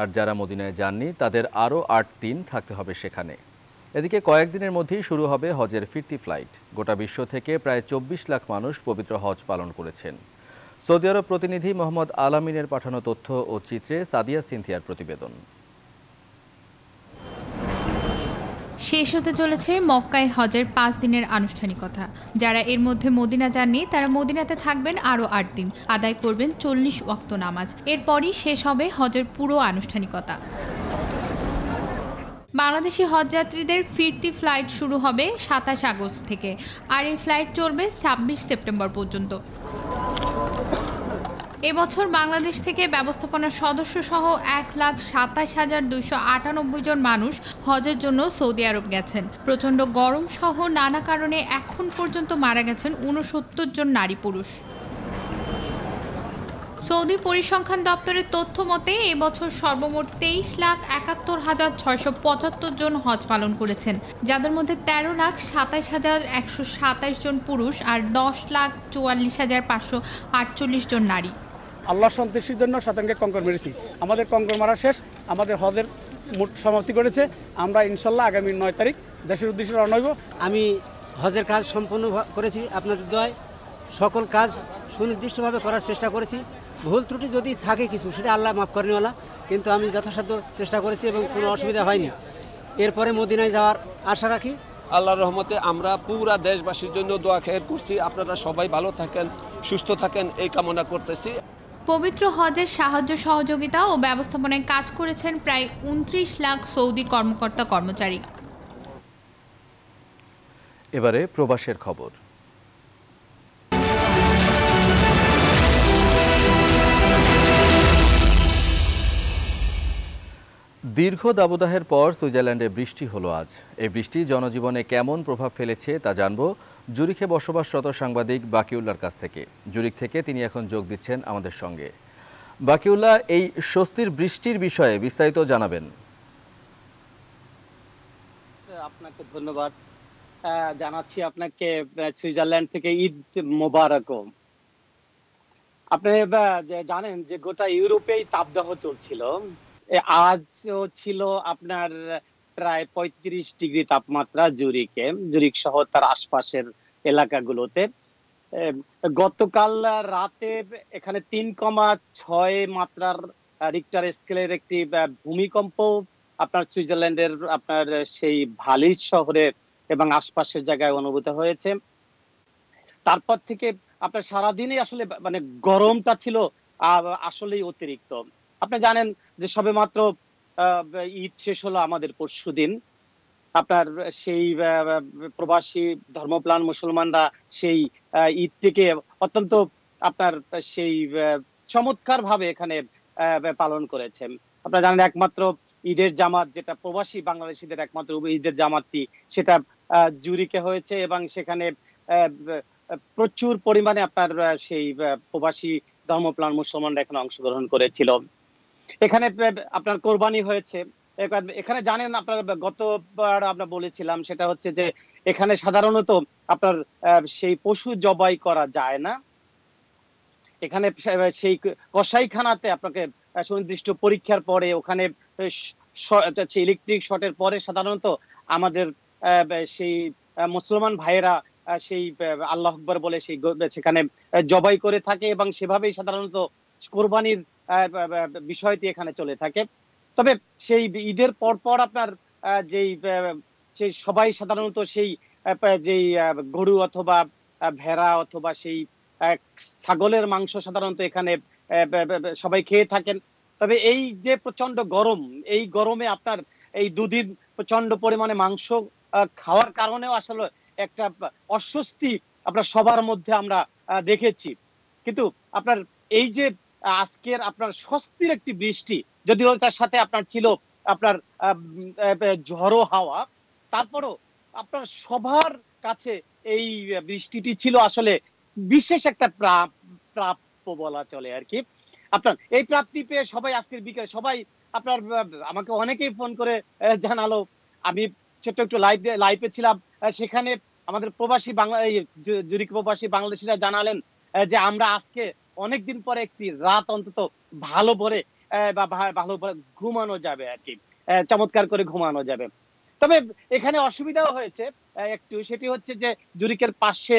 আর যারা মদিনায় যাননি তাদের আরও আট দিন থাকতে হবে সেখানে এদিকে কয়েকদিনের মধ্যেই শুরু হবে হজের ফিরতি ফ্লাইট গোটা বিশ্ব থেকে প্রায় চব্বিশ লাখ মানুষ পবিত্র হজ পালন করেছেন সৌদি আরব প্রতিনিধি মোহাম্মদ আলামিনের পাঠানো তথ্য ও চিত্রে সাদিয়া সিনথিয়ার প্রতিবেদন শেষ হতে চলেছে মক্কায় হজের পাঁচ দিনের আনুষ্ঠানিকতা যারা এর মধ্যে মদিনা যাননি তারা মদিনাতে থাকবেন আরও আট দিন আদায় করবেন চল্লিশ ওক্ত নামাজ এরপরই শেষ হবে হজের পুরো আনুষ্ঠানিকতা বাংলাদেশি হজযাত্রীদের ফিরতি ফ্লাইট শুরু হবে সাতাশ আগস্ট থেকে আর এই ফ্লাইট চলবে ছাব্বিশ সেপ্টেম্বর পর্যন্ত এবছর বাংলাদেশ থেকে ব্যবস্থাপনা সদস্য সহ এক লাখ সাতাশ হাজার দুইশো আটানব্বই জন মানুষ হজের জন্য সৌদি আরব গেছেন প্রচণ্ড গরম সহ নানা কারণে এখন পর্যন্ত মারা গেছেন ঊনসত্তর জন নারী পুরুষ সৌদি পরিসংখ্যান দপ্তরের তথ্য মতে এবছর সর্বমোট তেইশ লাখ একাত্তর হাজার ছয়শো পঁচাত্তর জন হজ পালন করেছেন যাদের মধ্যে তেরো লাখ সাতাইশ হাজার একশো সাতাশ জন পুরুষ আর দশ লাখ চুয়াল্লিশ হাজার পাঁচশো আটচল্লিশ জন নারী আল্লাহ সন্তুষ্টির জন্য শতাঙ্গে কঙ্কর মেরেছি আমাদের কঙ্কর মারা শেষ আমাদের হদের মোট সমাপ্তি করেছে আমরা ইনশাল্লাহ আগামী নয় তারিখ দেশের উদ্দেশ্যে রওনা হইব আমি হজের কাজ সম্পূর্ণ করেছি আপনাদের দয় সকল কাজ সুনির্দিষ্টভাবে করার চেষ্টা করেছি ভুল ত্রুটি যদি থাকে কিছু সেটা আল্লাহ মাফ করেনিওয়ালা কিন্তু আমি যথাসাধ্য চেষ্টা করেছি এবং কোনো অসুবিধা হয়নি এরপরে মদিনায় যাওয়ার আশা রাখি আল্লাহর রহমতে আমরা পুরা দেশবাসীর জন্য দোয়া খেয়ে করছি আপনারা সবাই ভালো থাকেন সুস্থ থাকেন এই কামনা করতেছি পবিত্র হজের সাহায্য সহযোগিতা ও ব্যবস্থাপনায় কাজ করেছেন প্রায় উনত্রিশ লাখ সৌদি কর্মকর্তা কর্মচারী এবারে প্রবাসের খবর দীর্ঘ দাবদাহের পর সুইজারল্যান্ডে বৃষ্টি হলো আজ এই বৃষ্টি জনজীবনে কেমন প্রভাব ফেলেছে তা জানব জুরিখে বসবাসরত সাংবাদিক বাকিউল্লার কাছ থেকে জুরিখ থেকে তিনি এখন যোগ দিচ্ছেন আমাদের সঙ্গে বাকিউল্লা এই স্বস্তির বৃষ্টির বিষয়ে বিস্তারিত জানাবেন আপনাকে ধন্যবাদ জানাচ্ছি আপনাকে সুইজারল্যান্ড থেকে ঈদ মোবারক আপনি জানেন যে গোটা ইউরোপেই তাপদাহ চলছিল আজ ছিল আপনার প্রায় পঁয়ত্রিশ ডিগ্রি তাপমাত্রা জুরিকে জুরিক সহ তার আশপাশের এলাকাগুলোতে গতকাল রাতে এখানে তিন কমা ছয় মাত্রার রিক্টার স্কেলের একটি ভূমিকম্প আপনার সুইজারল্যান্ডের আপনার সেই ভালি শহরে এবং আশপাশের জায়গায় অনুভূত হয়েছে তারপর থেকে আপনার সারাদিনে আসলে মানে গরমটা ছিল আসলেই অতিরিক্ত আপনি জানেন যে সবে মাত্র ঈদ শেষ হলো আমাদের পরশু দিন আপনার সেই প্রবাসী ধর্মপ্লান মুসলমানরা সেই থেকে অত্যন্ত আপনার সেই চমৎকার ভাবে এখানে পালন করেছেন আপনারা জানেন একমাত্র ঈদের জামাত যেটা প্রবাসী বাংলাদেশিদের একমাত্র ঈদের জামাতটি সেটা জুরিকে হয়েছে এবং সেখানে প্রচুর পরিমাণে আপনার সেই প্রবাসী ধর্মপ্লান মুসলমানরা এখানে অংশগ্রহণ করেছিল এখানে আপনার কোরবানি হয়েছে এখানে জানেন আপনার গতবার আমরা বলেছিলাম সেটা হচ্ছে যে এখানে সাধারণত আপনার সেই পশু জবাই করা যায় না এখানে সেই কসাইখানাতে আপনাকে সুনির্দিষ্ট পরীক্ষার পরে ওখানে ইলেকট্রিক শটের পরে সাধারণত আমাদের সেই মুসলমান ভাইয়েরা সেই আল্লাহ আকবর বলে সেই সেখানে জবাই করে থাকে এবং সেভাবেই সাধারণত কোরবানির বিষয়টি এখানে চলে থাকে তবে সেই ঈদের পরপর আপনার যেই সেই সবাই সাধারণত সেই যেই গরু অথবা ভেড়া অথবা সেই ছাগলের মাংস সাধারণত এখানে সবাই খেয়ে থাকেন তবে এই যে প্রচন্ড গরম এই গরমে আপনার এই দুদিন প্রচন্ড পরিমাণে মাংস খাওয়ার কারণেও আসলে একটা অস্বস্তি আপনার সবার মধ্যে আমরা দেখেছি কিন্তু আপনার এই যে আজকের আপনার স্বস্তির একটি বৃষ্টি যদিও তার সাথে আপনার ছিল আপনার ঝড়ো হাওয়া তারপরও আপনার সবার কাছে এই বৃষ্টিটি ছিল আসলে বিশেষ একটা প্রাপ্য বলা চলে আর কি আপনার এই প্রাপ্তি পেয়ে সবাই আজকের বিকেলে সবাই আপনার আমাকে অনেকেই ফোন করে জানালো আমি ছোট্ট একটু লাইভ লাইভে ছিলাম সেখানে আমাদের প্রবাসী বাংলা জুরিক প্রবাসী বাংলাদেশিরা জানালেন যে আমরা আজকে অনেকদিন পরে একটি রাত অন্তত ভালো করে বা ভালো ঘুমানো যাবে আর কি চমৎকার করে ঘুমানো যাবে তবে এখানে অসুবিধাও হয়েছে একটু সেটি হচ্ছে যে জুরিকের পাশে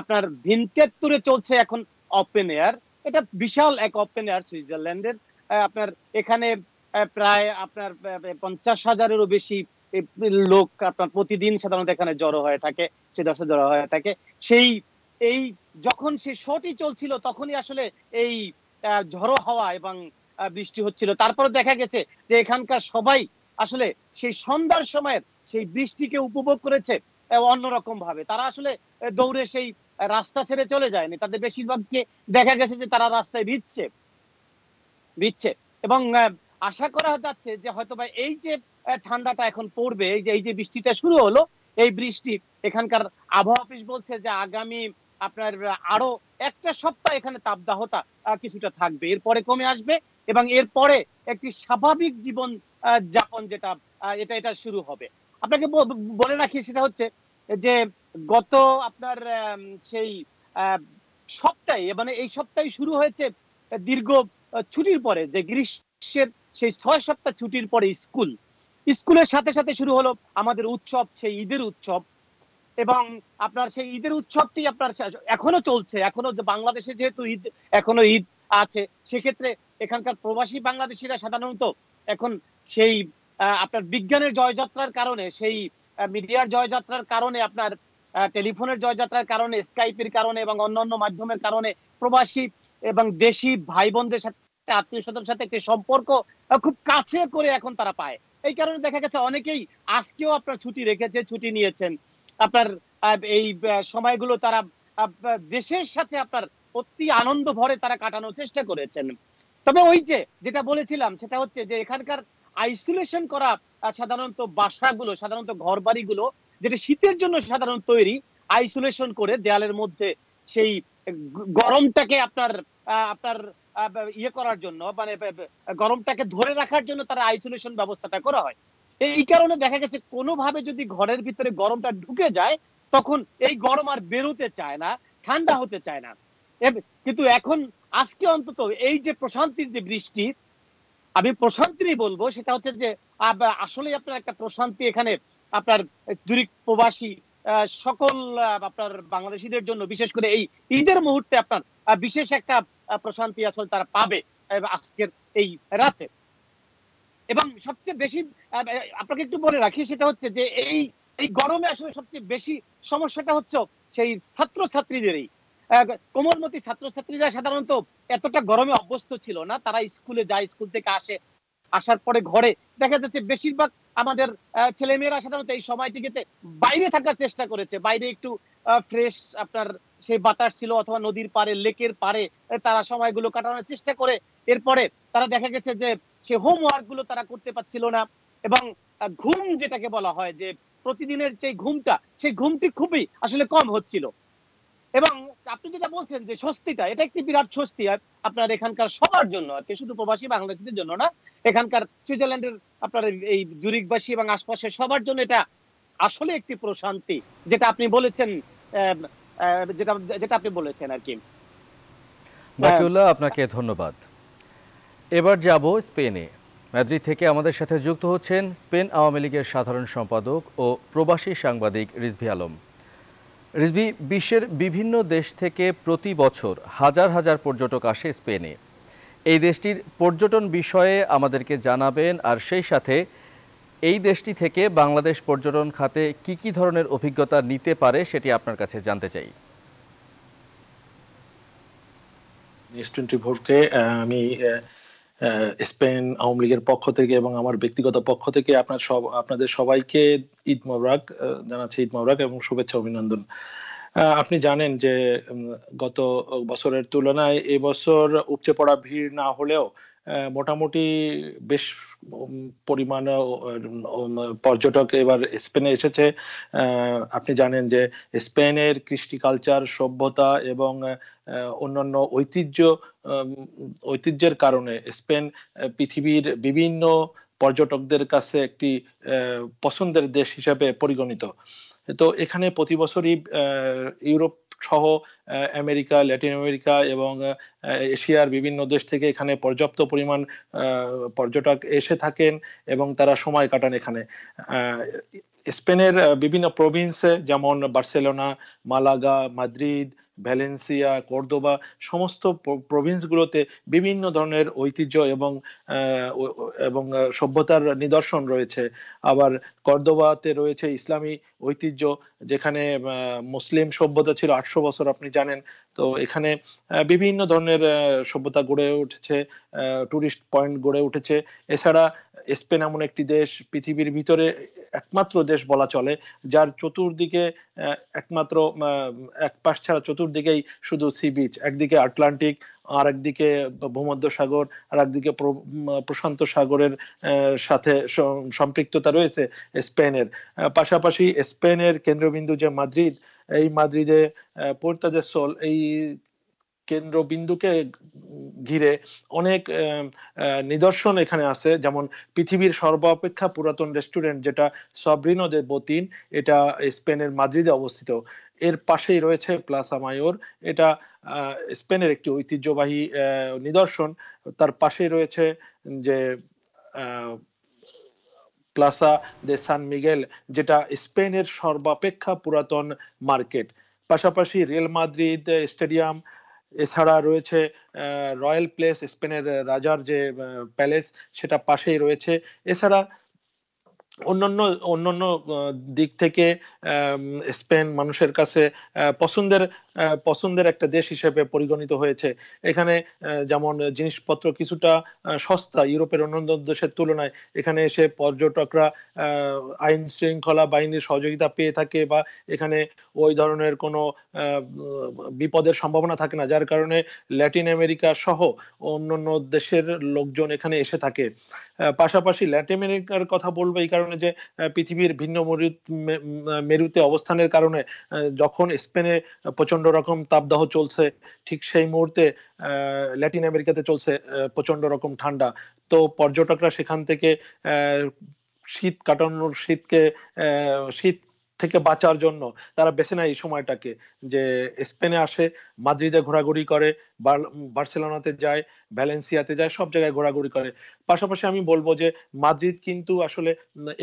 আপনার ভিনটের তুরে চলছে এখন ওপেন এয়ার এটা বিশাল এক ওপেন এয়ার সুইজারল্যান্ডের আপনার এখানে প্রায় আপনার পঞ্চাশ হাজারেরও বেশি লোক আপনার প্রতিদিন সাধারণত এখানে জড়ো হয়ে থাকে সে দর্শক জড়ো হয়ে থাকে সেই এই যখন সে শোটি চলছিল তখনই আসলে এই ঝড়ো হাওয়া এবং বৃষ্টি হচ্ছিল তারপর দেখা গেছে যে এখানকার সবাই আসলে সেই সন্ধ্যার সময়ের সেই বৃষ্টিকে উপভোগ করেছে অন্যরকম ভাবে তারা আসলে দৌড়ে সেই রাস্তা ছেড়ে চলে যায়নি তাদের বেশিরভাগকে দেখা গেছে যে তারা রাস্তায় ভিজছে ভিজছে এবং আশা করা যাচ্ছে যে হয়তো বা এই যে ঠান্ডাটা এখন পড়বে এই যে এই যে বৃষ্টিটা শুরু হলো এই বৃষ্টি এখানকার আবহাওয়া অফিস বলছে যে আগামী আপনার আরো একটা সপ্তাহ এখানে তাপদাহটা কিছুটা থাকবে এরপরে কমে আসবে এবং এরপরে একটি স্বাভাবিক জীবন যাপন যেটা এটা এটা শুরু হবে আপনাকে বলে রাখি সেটা হচ্ছে যে গত আপনার সেই সপ্তাহে মানে এই সপ্তাহে শুরু হয়েছে দীর্ঘ ছুটির পরে যে গ্রীষ্মের সেই ছয় সপ্তাহ ছুটির পরে স্কুল স্কুলের সাথে সাথে শুরু হলো আমাদের উৎসব সেই ঈদের উৎসব এবং আপনার সেই ঈদের উৎসবটি আপনার এখনো চলছে এখনো বাংলাদেশে যেহেতু ঈদ এখনো ঈদ আছে সেক্ষেত্রে এখানকার প্রবাসী বাংলাদেশিরা সাধারণত এখন সেই আপনার বিজ্ঞানের জয়যাত্রার কারণে সেই মিডিয়ার জয়যাত্রার কারণে আপনার টেলিফোনের জয়যাত্রার কারণে স্কাইপের কারণে এবং অন্যান্য মাধ্যমের কারণে প্রবাসী এবং দেশি ভাই বোনদের সাথে আত্মীয় স্বজনের সাথে একটি সম্পর্ক খুব কাছে করে এখন তারা পায় এই কারণে দেখা গেছে অনেকেই আজকেও আপনার ছুটি রেখেছে ছুটি নিয়েছেন আপনার এই সময়গুলো তারা দেশের সাথে আপনার অতি আনন্দ ভরে তারা কাটানোর চেষ্টা করেছেন তবে ওই যে যেটা বলেছিলাম সেটা হচ্ছে যে এখানকার আইসোলেশন করা সাধারণত বাসাগুলো সাধারণত ঘর বাড়িগুলো যেটা শীতের জন্য সাধারণত তৈরি আইসোলেশন করে দেয়ালের মধ্যে সেই গরমটাকে আপনার আপনার ইয়ে করার জন্য মানে গরমটাকে ধরে রাখার জন্য তারা আইসোলেশন ব্যবস্থাটা করা হয় এই কারণে দেখা গেছে কোনোভাবে যদি ঘরের ভিতরে গরমটা ঢুকে যায় তখন এই গরম আর বেরোতে চায় না ঠান্ডা হতে চায় না কিন্তু এখন আজকে অন্তত এই যে প্রশান্তির যে বৃষ্টি আমি প্রশান্তিরই বলবো সেটা হচ্ছে যে আসলে আপনার একটা প্রশান্তি এখানে আপনার দূরিক প্রবাসী সকল আপনার বাংলাদেশিদের জন্য বিশেষ করে এই ঈদের মুহূর্তে আপনার বিশেষ একটা প্রশান্তি আসলে তারা পাবে আজকের এই রাতে এবং সবচেয়ে বেশি আপনাকে একটু বলে রাখি সেটা হচ্ছে যে এই এই গরমে আসলে সবচেয়ে বেশি সমস্যাটা হচ্ছে সেই ছাত্র ছাত্রীদেরই কোমলমতি ছাত্রছাত্রীরা সাধারণত এতটা গরমে অভ্যস্ত ছিল না তারা স্কুলে যায় স্কুল থেকে আসে আসার পরে ঘরে দেখা যাচ্ছে বেশিরভাগ আমাদের ছেলে মেয়েরা সাধারণত এই সময়টিকে বাইরে থাকার চেষ্টা করেছে বাইরে একটু ফ্রেশ আপনার সেই বাতাস ছিল অথবা নদীর পারে লেকের পারে তারা সময়গুলো কাটানোর চেষ্টা করে এরপরে তারা দেখা গেছে যে সে হোমওয়ার্ক গুলো তারা করতে পারছিল না এবং ঘুম যেটাকে বলা হয় যে প্রতিদিনের যে ঘুমটা সেই ঘুমটি খুবই আসলে কম হচ্ছিল এবং আপনি যেটা বলছেন যে স্বস্তিটা এটা একটি বিরাট স্বস্তি আপনার এখানকার সবার জন্য আর কি শুধু প্রবাসী বাংলাদেশিদের জন্য না এখানকার সুইজারল্যান্ডের আপনার এই জুরিকবাসী এবং আশপাশের সবার জন্য এটা আসলে একটি প্রশান্তি যেটা আপনি বলেছেন যেটা যেটা আপনি বলেছেন আর কি আপনাকে ধন্যবাদ এবার যাব স্পেনে ম্যাদ্রিদ থেকে আমাদের সাথে যুক্ত হচ্ছেন স্পেন আওয়ামী লীগের সাধারণ সম্পাদক ও প্রবাসী সাংবাদিক রিজভি আলম রিজভি বিশ্বের বিভিন্ন দেশ থেকে প্রতি বছর হাজার হাজার পর্যটক আসে স্পেনে এই দেশটির পর্যটন বিষয়ে আমাদেরকে জানাবেন আর সেই সাথে এই দেশটি থেকে বাংলাদেশ পর্যটন খাতে কি কি ধরনের অভিজ্ঞতা নিতে পারে সেটি আপনার কাছে জানতে চাই আমি স্পেন আওয়ামী লীগের পক্ষ থেকে এবং আমার ব্যক্তিগত পক্ষ থেকে আপনার সব আপনাদের সবাইকে ঈদ মোবারক জানাচ্ছি ঈদ মোবারক এবং শুভেচ্ছা অভিনন্দন আপনি জানেন যে গত বছরের তুলনায় এবছর উপচে পড়া ভিড় না হলেও আহ মোটামুটি বেশ পরিমাণ পর্যটক এবার স্পেনে এসেছে আপনি জানেন যে স্পেনের কৃষ্টি কালচার সভ্যতা এবং অন্যান্য ঐতিহ্য ঐতিহ্যের কারণে স্পেন পৃথিবীর বিভিন্ন পর্যটকদের কাছে একটি পছন্দের দেশ হিসাবে পরিগণিত তো এখানে প্রতি বছরই ইউরোপ সহ আমেরিকা ল্যাটিন আমেরিকা এবং এশিয়ার বিভিন্ন দেশ থেকে এখানে পর্যাপ্ত পরিমাণ পর্যটক এসে থাকেন এবং তারা সময় কাটান এখানে স্পেনের বিভিন্ন প্রভিন্সে যেমন Barcelona Malaga Madrid Valencia Cordoba সমস্ত প্রভিন্সগুলোতে বিভিন্ন ধরনের ঐতিহ্য এবং এবং সভ্যতার নিদর্শন রয়েছে আবার কর্দোবাতে রয়েছে ইসলামী ঐতিহ্য যেখানে মুসলিম সভ্যতা ছিল আটশো বছর আপনি জানেন তো এখানে বিভিন্ন ধরনের সভ্যতা গড়ে উঠেছে টুরিস্ট পয়েন্ট গড়ে উঠেছে এছাড়া স্পেন এমন একটি দেশ পৃথিবীর ভিতরে একমাত্র দেশ বলা চলে যার চতুর্দিকে একমাত্র এক পাশ ছাড়া চতুর্দিকে দিকেই শুধু সি বিচ একদিকে আটলান্টিক আর একদিকে ভূমধ্য সাগর আর একদিকে প্রশান্ত সাগরের সাথে সম্পৃক্ততা রয়েছে স্পেনের পাশাপাশি স্পেনের কেন্দ্রবিন্দু যে মাদ্রিদ এই মাদ্রিদে পোর্তা দে সোল এই কেন্দ্রবিন্দুকে ঘিরে অনেক নিদর্শন এখানে আছে যেমন পৃথিবীর সর্বাপেক্ষা পুরাতন রেস্টুরেন্ট যেটা সবরিনো দে বতিন এটা স্পেনের মাদ্রিদে অবস্থিত এর পাশেই রয়েছে প্লাসা মায়োর এটা স্পেনের একটি ঐতিহ্যবাহী নিদর্শন তার পাশেই রয়েছে যে প্লাসা দে সান মিগেল যেটা স্পেনের সর্বাপেক্ষা পুরাতন মার্কেট পাশাপাশি রিয়েল মাদ্রিদ স্টেডিয়াম এছাড়া রয়েছে রয়্যাল প্লেস স্পেনের রাজার যে প্যালেস সেটা পাশেই রয়েছে এছাড়া অন্যান্য অন্যান্য দিক থেকে স্পেন মানুষের কাছে পছন্দের পছন্দের একটা দেশ হিসেবে পরিগণিত হয়েছে এখানে যেমন জিনিসপত্র কিছুটা সস্তা ইউরোপের অন্যান্য দেশের তুলনায় এখানে এসে পর্যটকরা আইন শৃঙ্খলা বাহিনীর সহযোগিতা পেয়ে থাকে বা এখানে ওই ধরনের কোনো বিপদের সম্ভাবনা থাকে না যার কারণে ল্যাটিন আমেরিকা সহ অন্যান্য দেশের লোকজন এখানে এসে থাকে পাশাপাশি ল্যাটিন আমেরিকার কথা বলবো এই কারণে কারণে যে পৃথিবীর ভিন্ন মেরুতে অবস্থানের কারণে যখন স্পেনে প্রচন্ড রকম তাপদাহ চলছে ঠিক সেই মুহূর্তে ল্যাটিন আমেরিকাতে চলছে প্রচন্ড রকম ঠান্ডা তো পর্যটকরা সেখান থেকে শীত কাটানোর শীতকে শীত থেকে বাঁচার জন্য তারা বেছে নেয় এই সময়টাকে যে স্পেনে আসে মাদ্রিদে ঘোরাঘুরি করে বার্সেলোনাতে যায় ভ্যালেন্সিয়াতে যায় সব জায়গায় ঘোরাঘুরি করে পাশাপাশি আমি বলবো যে মাদ্রিদ কিন্তু আসলে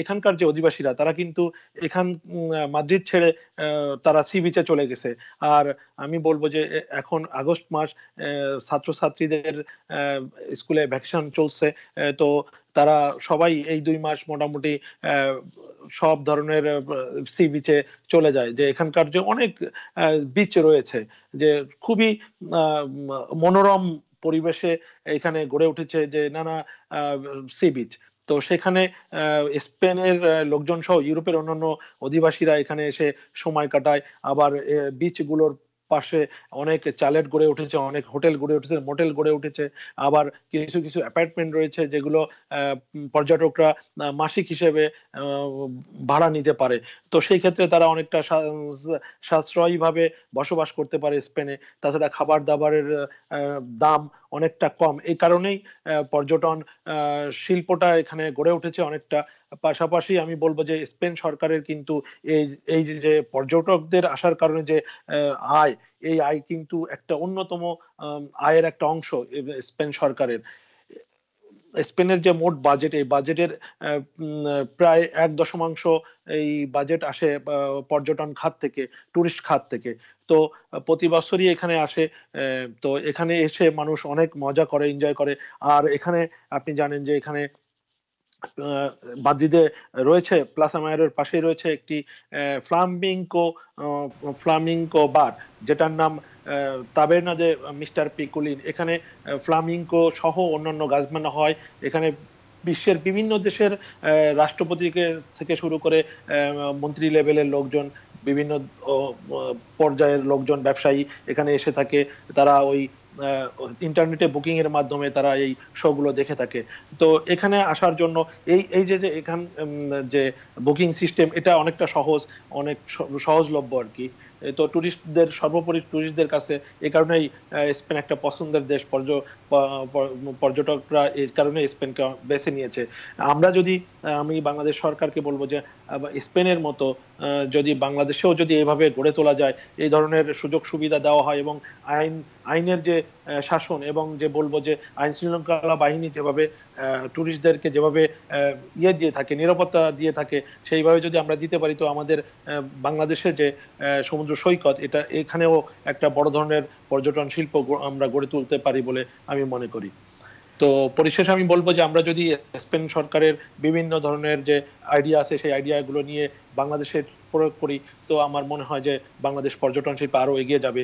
এখানকার যে অধিবাসীরা তারা কিন্তু এখান মাদ্রিদ ছেড়ে তারা সিবিচে চলে গেছে আর আমি বলবো যে এখন আগস্ট মাস ছাত্রছাত্রীদের স্কুলে ভ্যাকেশন চলছে তো তারা সবাই এই দুই মাস মোটামুটি সব ধরনের সি বিচে চলে যায় যে এখানকার যে অনেক বিচ রয়েছে যে খুবই মনোরম পরিবেশে এখানে গড়ে উঠেছে যে নানা সি বিচ তো সেখানে স্পেনের লোকজন সহ ইউরোপের অন্যান্য অধিবাসীরা এখানে এসে সময় কাটায় আবার বিচগুলোর পাশে অনেক চালের গড়ে উঠেছে অনেক হোটেল গড়ে উঠেছে মোটেল গড়ে উঠেছে আবার কিছু কিছু অ্যাপার্টমেন্ট রয়েছে যেগুলো পর্যটকরা মাসিক হিসেবে ভাড়া নিতে পারে তো সেই ক্ষেত্রে তারা অনেকটা সাশ্রয়ীভাবে বসবাস করতে পারে স্পেনে তাছাড়া খাবার দাবারের দাম অনেকটা কম এই কারণেই পর্যটন শিল্পটা এখানে গড়ে উঠেছে অনেকটা পাশাপাশি আমি বলবো যে স্পেন সরকারের কিন্তু এই এই যে পর্যটকদের আসার কারণে যে আয় এই আয় কিন্তু একটা অন্যতম আয়ের একটা অংশ স্পেন সরকারের স্পেনের যে মোট বাজেট এই বাজেটের প্রায় এক দশমাংশ এই বাজেট আসে পর্যটন খাত থেকে টুরিস্ট খাত থেকে তো প্রতি বছরই এখানে আসে তো এখানে এসে মানুষ অনেক মজা করে এনজয় করে আর এখানে আপনি জানেন যে এখানে বাদ্রিদে রয়েছে প্লাসা মায়ের পাশেই রয়েছে একটি ফ্লামিংকো ফ্লামিংকো বার যেটার নাম তাবেরনা যে মিস্টার পিকুলিন এখানে ফ্লামিংকো সহ অন্যান্য গাছমানা হয় এখানে বিশ্বের বিভিন্ন দেশের রাষ্ট্রপতিকে থেকে শুরু করে মন্ত্রী লেভেলের লোকজন বিভিন্ন পর্যায়ের লোকজন ব্যবসায়ী এখানে এসে থাকে তারা ওই ইন্টারনেটে বুকিং এর মাধ্যমে তারা এই শোগুলো দেখে থাকে তো এখানে আসার জন্য এই এই যে যে এখান যে বুকিং সিস্টেম এটা অনেকটা সহজ অনেক সহজলভ্য আর কি তো টুরিস্টদের সর্বোপরি টুরিস্টদের কাছে এ কারণেই স্পেন একটা পছন্দের দেশ পর্যটকরা এই কারণে স্পেনকে বেছে নিয়েছে আমরা যদি আমি বাংলাদেশ সরকারকে বলবো যে স্পেনের মতো যদি বাংলাদেশেও যদি এভাবে গড়ে তোলা যায় এই ধরনের সুযোগ সুবিধা দেওয়া হয় এবং আইন আইনের যে শাসন এবং যে বলবো যে আইন শৃঙ্খলা বাহিনী যেভাবে টুরিস্টদেরকে যেভাবে ইয়ে দিয়ে থাকে নিরাপত্তা দিয়ে থাকে সেইভাবে যদি আমরা দিতে পারি তো আমাদের বাংলাদেশের যে সমুদ্র সৈকত এটা এখানেও একটা বড় ধরনের পর্যটন শিল্প আমরা গড়ে তুলতে পারি বলে আমি মনে করি তো পরিশেষে আমি বলবো যে আমরা যদি স্পেন সরকারের বিভিন্ন ধরনের যে আইডিয়া আছে সেই আইডিয়াগুলো নিয়ে বাংলাদেশের প্রয়োগ করি তো আমার মনে হয় যে বাংলাদেশ পর্যটন শিল্প আরো এগিয়ে যাবে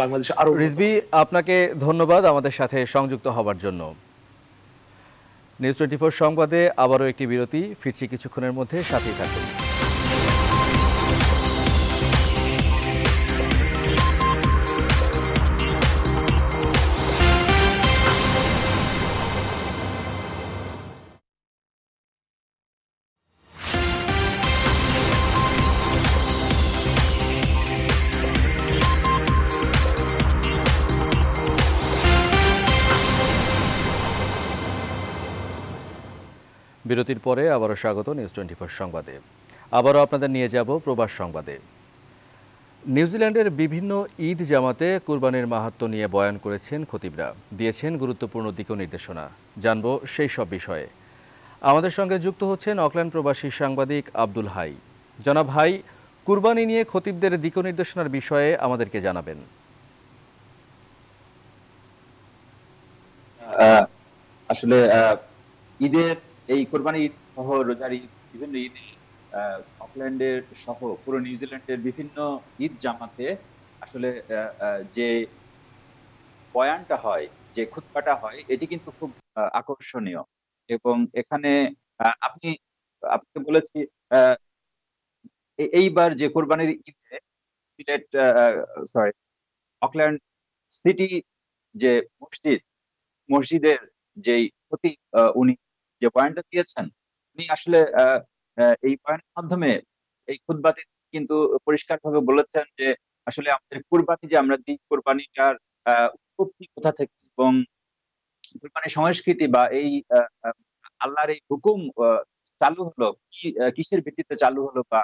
বাংলাদেশ আরো রিজবি আপনাকে ধন্যবাদ আমাদের সাথে সংযুক্ত হবার জন্য নিউজ টোয়েন্টি ফোর সংবাদে আবারও একটি বিরতি ফিরছি কিছুক্ষণের মধ্যে সাথেই থাকুন বিরতির পরে আবারও স্বাগত নিউজ টোয়েন্টি ফোর সংবাদে আবারও আপনাদের নিয়ে যাব প্রবাস সংবাদে নিউজিল্যান্ডের বিভিন্ন ঈদ জামাতে কুরবানির মাহাত্ম নিয়ে বয়ান করেছেন খতিবরা দিয়েছেন গুরুত্বপূর্ণ দিক নির্দেশনা জানব সেই সব বিষয়ে আমাদের সঙ্গে যুক্ত হচ্ছেন অকল্যান্ড প্রবাসী সাংবাদিক আব্দুল হাই জনাব হাই কুরবানি নিয়ে খতিবদের দিক নির্দেশনার বিষয়ে আমাদেরকে জানাবেন আসলে ঈদের এই কোরবানি ঈদ সহ রোজার ঈদ বিভিন্ন ঈদে অকল্যান্ডের সহ পুরো নিউজিল্যান্ডের বিভিন্ন ঈদ জামাতে আসলে যে বয়ানটা হয় যে খুতবাটা হয় এটি কিন্তু খুব আকর্ষণীয় এবং এখানে আপনি আপনি বলেছি এইবার যে কোরবানির ঈদে সিলেট সরি অকল্যান্ড সিটি যে মসজিদ মসজিদের যেই প্রতি উনি যে পয়েন্টটা দিয়েছেন উনি আসলে এই পয়েন্টের মাধ্যমে এই খুদবাতে কিন্তু পরিষ্কারভাবে বলেছেন যে আসলে আমাদের কুরবানি যে আমরা দিই কুরবানিটার উৎপত্তি কোথা থেকে এবং কুরবানি সংস্কৃতি বা এই আল্লাহর এই হুকুম চালু হলো কি কিসের ভিত্তিতে চালু হলো বা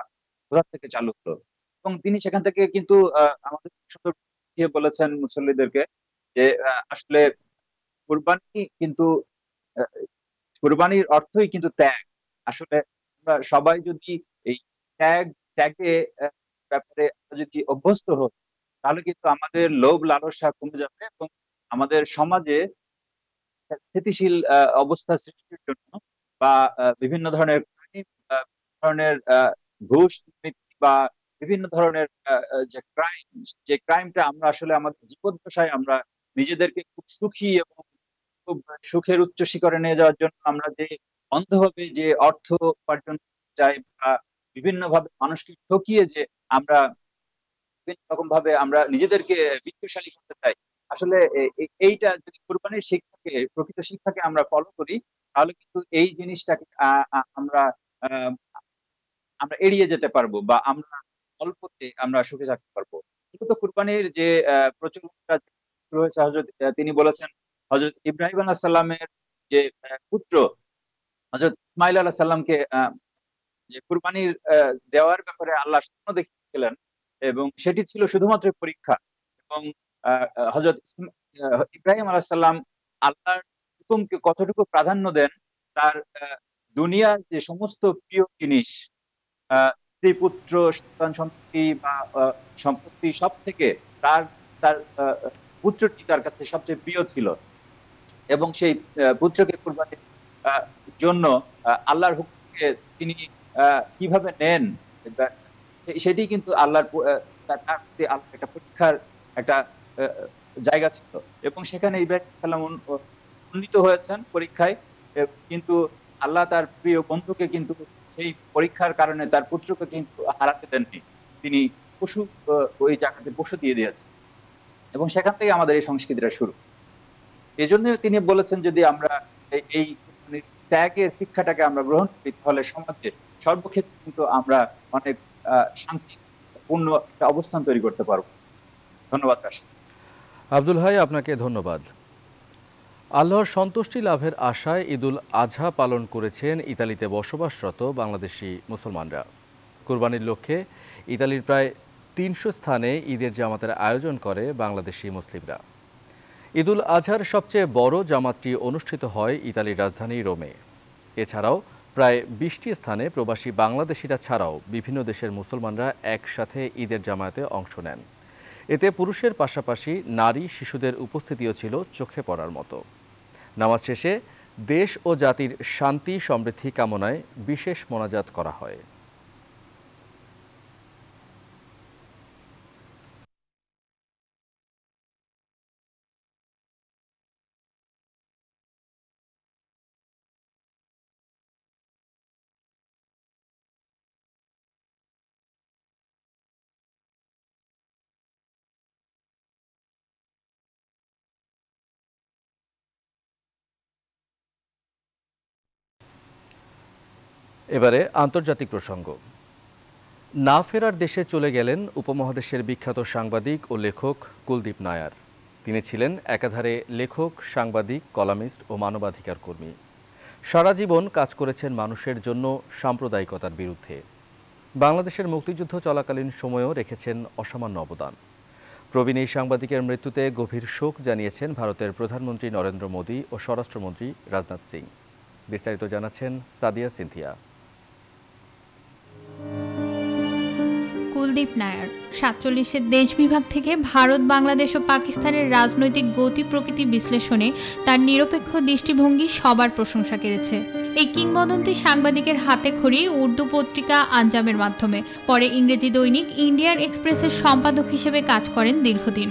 কোথা থেকে চালু হলো এবং তিনি সেখান থেকে কিন্তু আমাদের দিয়ে বলেছেন মুসল্লিদেরকে যে আসলে কুরবানি কিন্তু কোরবানির অর্থই কিন্তু ত্যাগ আসলে আমরা সবাই যদি এই ত্যাগ ত্যাগে ব্যাপারে যদি অভ্যস্ত হই তাহলে কিন্তু আমাদের লোভ লালসা কমে যাবে এবং আমাদের সমাজে স্থিতিশীল অবস্থা সৃষ্টির জন্য বা বিভিন্ন ধরনের ধরনের ঘুষ বা বিভিন্ন ধরনের যে ক্রাইম যে ক্রাইমটা আমরা আসলে আমাদের জীবন দশায় আমরা নিজেদেরকে খুব সুখী এবং খুব সুখের উচ্চ শিখরে নিয়ে যাওয়ার জন্য আমরা যে অন্ধভাবে যে অর্থ উপার্জন চাই বা বিভিন্ন ভাবে মানুষকে ঠকিয়ে যে আমরা বিভিন্ন রকম ভাবে আমরা নিজেদেরকে বিত্তশালী করতে চাই আসলে এইটা যদি কোরবানির শিক্ষাকে প্রকৃত শিক্ষাকে আমরা ফলো করি তাহলে কিন্তু এই জিনিসটাকে আমরা আমরা এড়িয়ে যেতে পারবো বা আমরা অল্পতে আমরা সুখে থাকতে পারবো কিন্তু কোরবানির যে প্রচলনটা তিনি বলেছেন হজরত ইব্রাহিম আল্লাহ সাল্লামের যে পুত্র হজরত ইসমাইল আল্লাহ সাল্লামকে যে কুরবানির দেওয়ার ব্যাপারে আল্লাহ স্বপ্ন দেখিয়েছিলেন এবং সেটি ছিল শুধুমাত্র পরীক্ষা এবং হজরত ইব্রাহিম আল্লাহ সাল্লাম আল্লাহর হুকুমকে কতটুকু প্রাধান্য দেন তার দুনিয়ার যে সমস্ত প্রিয় জিনিস স্ত্রী পুত্র সন্তান সম্পত্তি বা সম্পত্তি সব থেকে তার তার পুত্রটি তার কাছে সবচেয়ে প্রিয় ছিল এবং সেই পুত্রকে কুরবানির জন্য আল্লাহর হুকুমকে তিনি কিভাবে নেন সেটি কিন্তু আল্লাহর তার একটা পরীক্ষার একটা জায়গা ছিল এবং সেখানে ইব্রাহিম সালাম উন্নীত হয়েছেন পরীক্ষায় কিন্তু আল্লাহ তার প্রিয় বন্ধুকে কিন্তু সেই পরীক্ষার কারণে তার পুত্রকে কিন্তু হারাতে দেননি তিনি পশু ওই জায়গাতে পশু দিয়ে দিয়েছেন এবং সেখান থেকে আমাদের এই সংস্কৃতিটা শুরু এজন্য তিনি বলেছেন যদি আমরা এই ত্যাগের শিক্ষাটাকে আমরা গ্রহণ করি তাহলে সমাজে সর্বক্ষেত্রে কিন্তু আমরা অনেক শান্তিপূর্ণ একটা অবস্থান তৈরি করতে পারব ধন্যবাদ আব্দুল হাই আপনাকে ধন্যবাদ আল্লাহর সন্তুষ্টি লাভের আশায় ঈদুল আজহা পালন করেছেন ইতালিতে বসবাসরত বাংলাদেশি মুসলমানরা কুরবানির লক্ষ্যে ইতালির প্রায় তিনশো স্থানে ঈদের জামাতের আয়োজন করে বাংলাদেশি মুসলিমরা ঈদুল আজহার সবচেয়ে বড় জামাতটি অনুষ্ঠিত হয় ইতালির রাজধানী রোমে এছাড়াও প্রায় বিশটি স্থানে প্রবাসী বাংলাদেশিরা ছাড়াও বিভিন্ন দেশের মুসলমানরা একসাথে ঈদের জামায়াতে অংশ নেন এতে পুরুষের পাশাপাশি নারী শিশুদের উপস্থিতিও ছিল চোখে পড়ার মতো নামাজ শেষে দেশ ও জাতির শান্তি সমৃদ্ধি কামনায় বিশেষ মোনাজাত করা হয় এবারে আন্তর্জাতিক প্রসঙ্গ না ফেরার দেশে চলে গেলেন উপমহাদেশের বিখ্যাত সাংবাদিক ও লেখক কুলদীপ নায়ার তিনি ছিলেন একাধারে লেখক সাংবাদিক কলামিস্ট ও মানবাধিকার কর্মী সারা জীবন কাজ করেছেন মানুষের জন্য সাম্প্রদায়িকতার বিরুদ্ধে বাংলাদেশের মুক্তিযুদ্ধ চলাকালীন সময়েও রেখেছেন অসামান্য অবদান প্রবীণ এই সাংবাদিকের মৃত্যুতে গভীর শোক জানিয়েছেন ভারতের প্রধানমন্ত্রী নরেন্দ্র মোদী ও স্বরাষ্ট্রমন্ত্রী রাজনাথ সিং বিস্তারিত জানাচ্ছেন সাদিয়া সিন্থিয়া কুলদীপ নায়ার সাতচল্লিশের দেশ বিভাগ থেকে ভারত বাংলাদেশ ও পাকিস্তানের রাজনৈতিক গতি প্রকৃতি বিশ্লেষণে তার নিরপেক্ষ দৃষ্টিভঙ্গি সবার প্রশংসা কেড়েছে এই কিংবদন্তি সাংবাদিকের হাতে খড়ি উর্দু পত্রিকা আঞ্জামের মাধ্যমে পরে ইংরেজি দৈনিক ইন্ডিয়ান এক্সপ্রেসের সম্পাদক হিসেবে কাজ করেন দীর্ঘদিন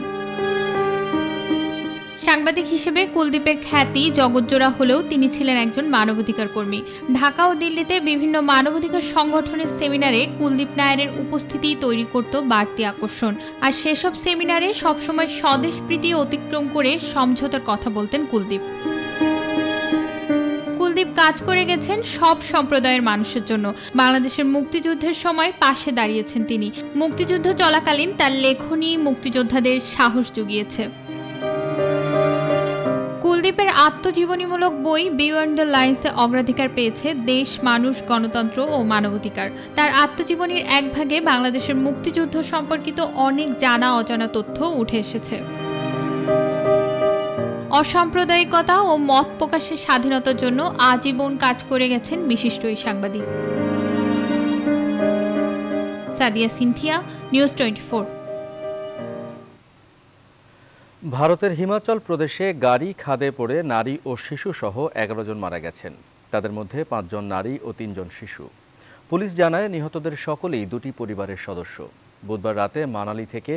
সাংবাদিক হিসেবে কুলদীপের খ্যাতি জগৎজোড়া হলেও তিনি ছিলেন একজন মানবাধিকার কর্মী ঢাকা ও দিল্লিতে বিভিন্ন মানবাধিকার সংগঠনের সেমিনারে কুলদীপ নায়ারের উপস্থিতি তৈরি করত বাড়তি আকর্ষণ আর সেসব সেমিনারে সবসময় স্বদেশ প্রীতি অতিক্রম করে সমঝোতার কথা বলতেন কুলদীপ কুলদীপ কাজ করে গেছেন সব সম্প্রদায়ের মানুষের জন্য বাংলাদেশের মুক্তিযুদ্ধের সময় পাশে দাঁড়িয়েছেন তিনি মুক্তিযুদ্ধ চলাকালীন তার লেখনী মুক্তিযোদ্ধাদের সাহস জুগিয়েছে কুলদীপের আত্মজীবনীমূলক বই বিয়ন্ড দ্য লাইন্সে অগ্রাধিকার পেয়েছে দেশ মানুষ গণতন্ত্র ও মানবাধিকার তার আত্মজীবনীর এক ভাগে বাংলাদেশের মুক্তিযুদ্ধ সম্পর্কিত অনেক জানা অজানা তথ্য উঠে এসেছে অসাম্প্রদায়িকতা ও মত প্রকাশের স্বাধীনতার জন্য আজীবন কাজ করে গেছেন বিশিষ্ট এই সাংবাদিক সাদিয়া সিনথিয়া নিউজ টোয়েন্টি ভারতের হিমাচল প্রদেশে গাড়ি খাদে পড়ে নারী ও শিশু সহ এগারো জন মারা গেছেন তাদের মধ্যে পাঁচজন নারী ও তিনজন শিশু পুলিশ জানায় নিহতদের সকলেই দুটি পরিবারের সদস্য বুধবার রাতে মানালি থেকে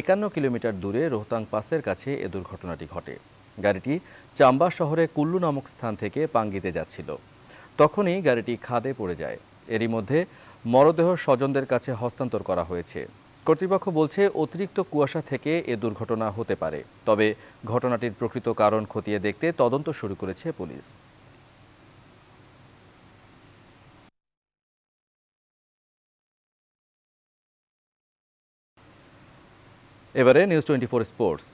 একান্ন কিলোমিটার দূরে রোহতাং পাসের কাছে এ দুর্ঘটনাটি ঘটে গাড়িটি চাম্বা শহরে কুল্লু নামক স্থান থেকে পাঙ্গিতে যাচ্ছিল তখনই গাড়িটি খাদে পড়ে যায় এরই মধ্যে মরদেহ স্বজনদের কাছে হস্তান্তর করা হয়েছে কর্তৃপক্ষ বলছে অতিরিক্ত কুয়াশা থেকে এ দুর্ঘটনা হতে পারে তবে ঘটনাটির প্রকৃত কারণ খতিয়ে দেখতে তদন্ত শুরু করেছে পুলিশ এবারে news twenty four sports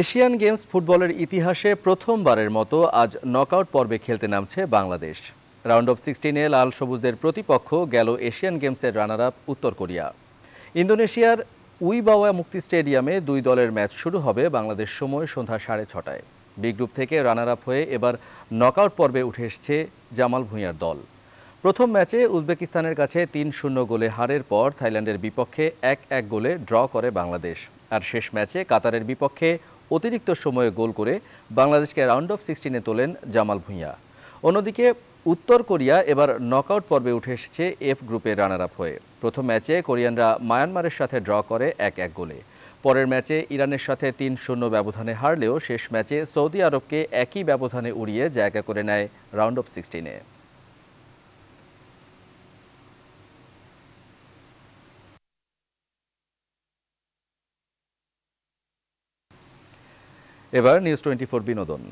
Asian games ফুটবলের ইতিহাসে প্রথমবারের মতো আজ নকআউট পর্বে খেলতে নামছে বাংলাদেশ রাউন্ড অফ সিক্সটিনে লাল সবুজদের প্রতিপক্ষ গেল এশিয়ান গেমসের রানার আপ উত্তর কোরিয়া ইন্দোনেশিয়ার উইবাওয়া মুক্তি স্টেডিয়ামে দুই দলের ম্যাচ শুরু হবে বাংলাদেশ সময় সন্ধ্যা সাড়ে ছটায় বি গ্রুপ থেকে রানার আপ হয়ে এবার নকআউট পর্বে উঠে এসছে জামাল ভুঁইয়ার দল প্রথম ম্যাচে উজবেকিস্তানের কাছে তিন শূন্য গোলে হারের পর থাইল্যান্ডের বিপক্ষে এক এক গোলে ড্র করে বাংলাদেশ আর শেষ ম্যাচে কাতারের বিপক্ষে অতিরিক্ত সময়ে গোল করে বাংলাদেশকে রাউন্ড অফ সিক্সটিনে তোলেন জামাল ভুঁইয়া অন্যদিকে উত্তর কোরিয়া এবার নকআউট পর্বে উঠে এসেছে এফ গ্রুপে রানার আপ হয়ে প্রথম ম্যাচে কোরিয়ানরা মায়ানমারের সাথে ড্র করে এক এক গোলে পরের ম্যাচে ইরানের সাথে তিন শূন্য ব্যবধানে হারলেও শেষ ম্যাচে সৌদি আরবকে একই ব্যবধানে উড়িয়ে জায়গা করে নেয় রাউন্ড অফ সিক্সটিনে এবার নিউজ টোয়েন্টি ফোর বিনোদন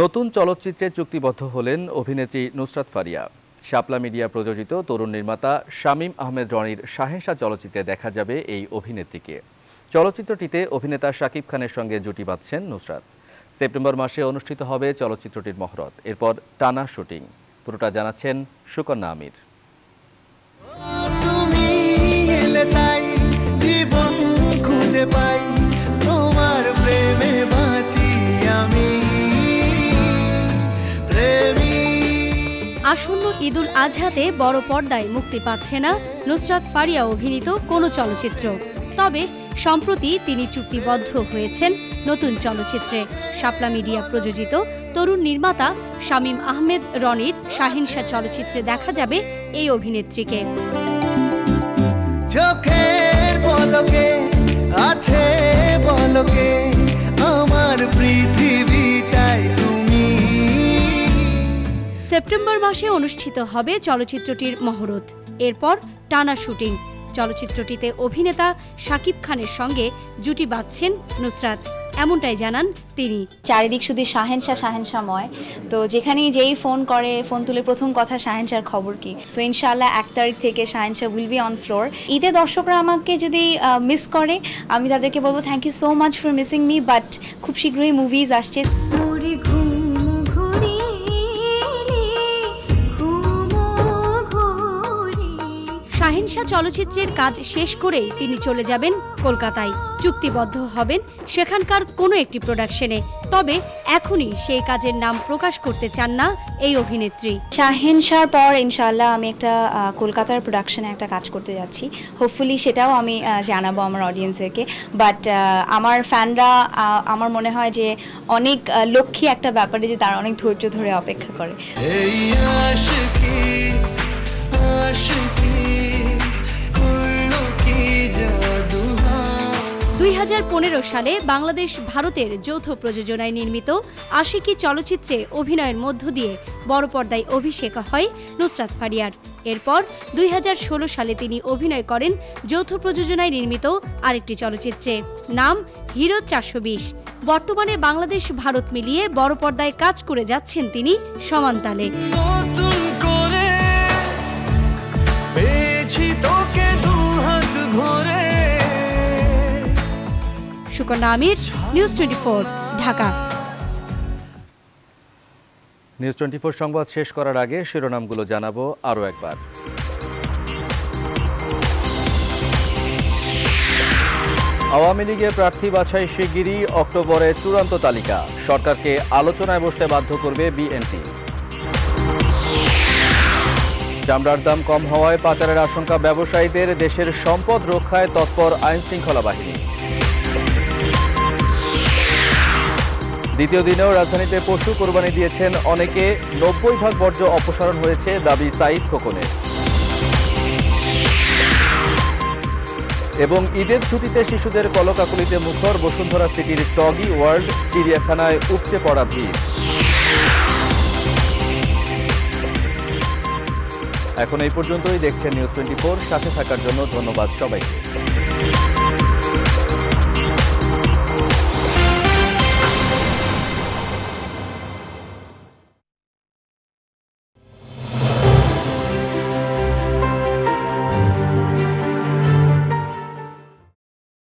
নতুন চলচ্চিত্রে চুক্তিবদ্ধ হলেন অভিনেত্রী নুসরাত ফারিয়া শাপলা মিডিয়া প্রযোজিত তরুণ নির্মাতা শামীম আহমেদ রনির শাহেনশাহ চলচ্চিত্রে দেখা যাবে এই অভিনেত্রীকে চলচ্চিত্রটিতে অভিনেতা শাকিব খানের সঙ্গে জুটি বাঁধছেন নুসরাত সেপ্টেম্বর মাসে অনুষ্ঠিত হবে চলচ্চিত্রটির মহরত এরপর টানা শুটিং পুরোটা জানাচ্ছেন সুকন্যা আমির জীবন খুঁজে পাই আসন্ন ঈদুল আজহাতে বড় পর্দায় মুক্তি পাচ্ছে না নুসরাত ফারিয়া অভিনীত কোনো চলচ্চিত্র তবে সম্প্রতি তিনি চুক্তিবদ্ধ হয়েছেন নতুন চলচ্চিত্রে শাপলা মিডিয়া প্রযোজিত তরুণ নির্মাতা শামীম আহমেদ রনির শাহিনশা চলচ্চিত্রে দেখা যাবে এই অভিনেত্রীকে চোখের পলকে আছে সেপ্টেম্বর মাসে অনুষ্ঠিত হবে চলচ্চিত্রটির মহরত এরপর টানা শুটিং চলচ্চিত্রটিতে অভিনেতা শাকিব খানের সঙ্গে জুটি বাঁধছেন নুসরাত এমনটাই জানান তিনি চারিদিক শুধু শাহেনশা শাহেনশাময় তো যেখানেই যেই ফোন করে ফোন তুলে প্রথম কথা শাহেনশার খবর কি সো ইনশাল্লাহ এক তারিখ থেকে Shahenshah will be on floor ঈদে দর্শকরা আমাকে যদি মিস করে আমি তাদেরকে বলবো thank you so much for missing me but খুব শীঘ্রই মুভিজ আসছে তামাশা চলচ্চিত্রের কাজ শেষ করেই তিনি চলে যাবেন কলকাতায় চুক্তিবদ্ধ হবেন সেখানকার কোনো একটি প্রোডাকশনে তবে এখনই সেই কাজের নাম প্রকাশ করতে চান না এই অভিনেত্রী শাহেন শাহর পর ইনশাল্লাহ আমি একটা কলকাতার প্রোডাকশনে একটা কাজ করতে যাচ্ছি হোপফুলি সেটাও আমি জানাবো আমার অডিয়েন্সদেরকে বাট আমার ফ্যানরা আমার মনে হয় যে অনেক লক্ষ্মী একটা ব্যাপারে যে তারা অনেক ধৈর্য ধরে অপেক্ষা করে আশিকি আশিকি 2015 সালে বাংলাদেশ ভারতের যৌথ প্রযোজনায় নির্মিত আশিকি চলচ্চিত্রে অভিনয়ের মধ্য দিয়ে বড় পর্দায় অভিষেক হয় নুসরাত ফারিয়ার এরপর দুই সালে তিনি অভিনয় করেন যৌথ প্রযোজনায় নির্মিত আরেকটি চলচ্চিত্রে নাম হিরো চারশো বর্তমানে বাংলাদেশ ভারত মিলিয়ে বড় পর্দায় কাজ করে যাচ্ছেন তিনি সমান্তালে Sukanya Amir news twenty Dhaka news twenty সংবাদ শেষ করার আগে শিরোনামগুলো জানাবো আরও একবার আওয়ামী লীগের প্রার্থী বাছাই শিগগিরই অক্টোবরে চূড়ান্ত তালিকা সরকারকে আলোচনায় বসতে বাধ্য করবে বিএনপি চামড়ার দাম কম হওয়ায় পাচারের আশঙ্কা ব্যবসায়ীদের দেশের সম্পদ রক্ষায় তৎপর আইনশৃঙ্খলা বাহিনী দ্বিতীয় দিনেও রাজধানীতে পশু কোরবানি দিয়েছেন অনেকে নব্বই ভাগ বর্জ্য অপসারণ হয়েছে দাবি সাইদ খোকনের এবং ঈদের ছুটিতে শিশুদের কলকাকুলিতে মুখর বসুন্ধরা সিটির টগি ওয়ার্ল্ড চিড়িয়াখানায় উপচে পড়া ভিড় এখন এই পর্যন্তই দেখছেন নিউজ টোয়েন্টি সাথে থাকার জন্য ধন্যবাদ সবাইকে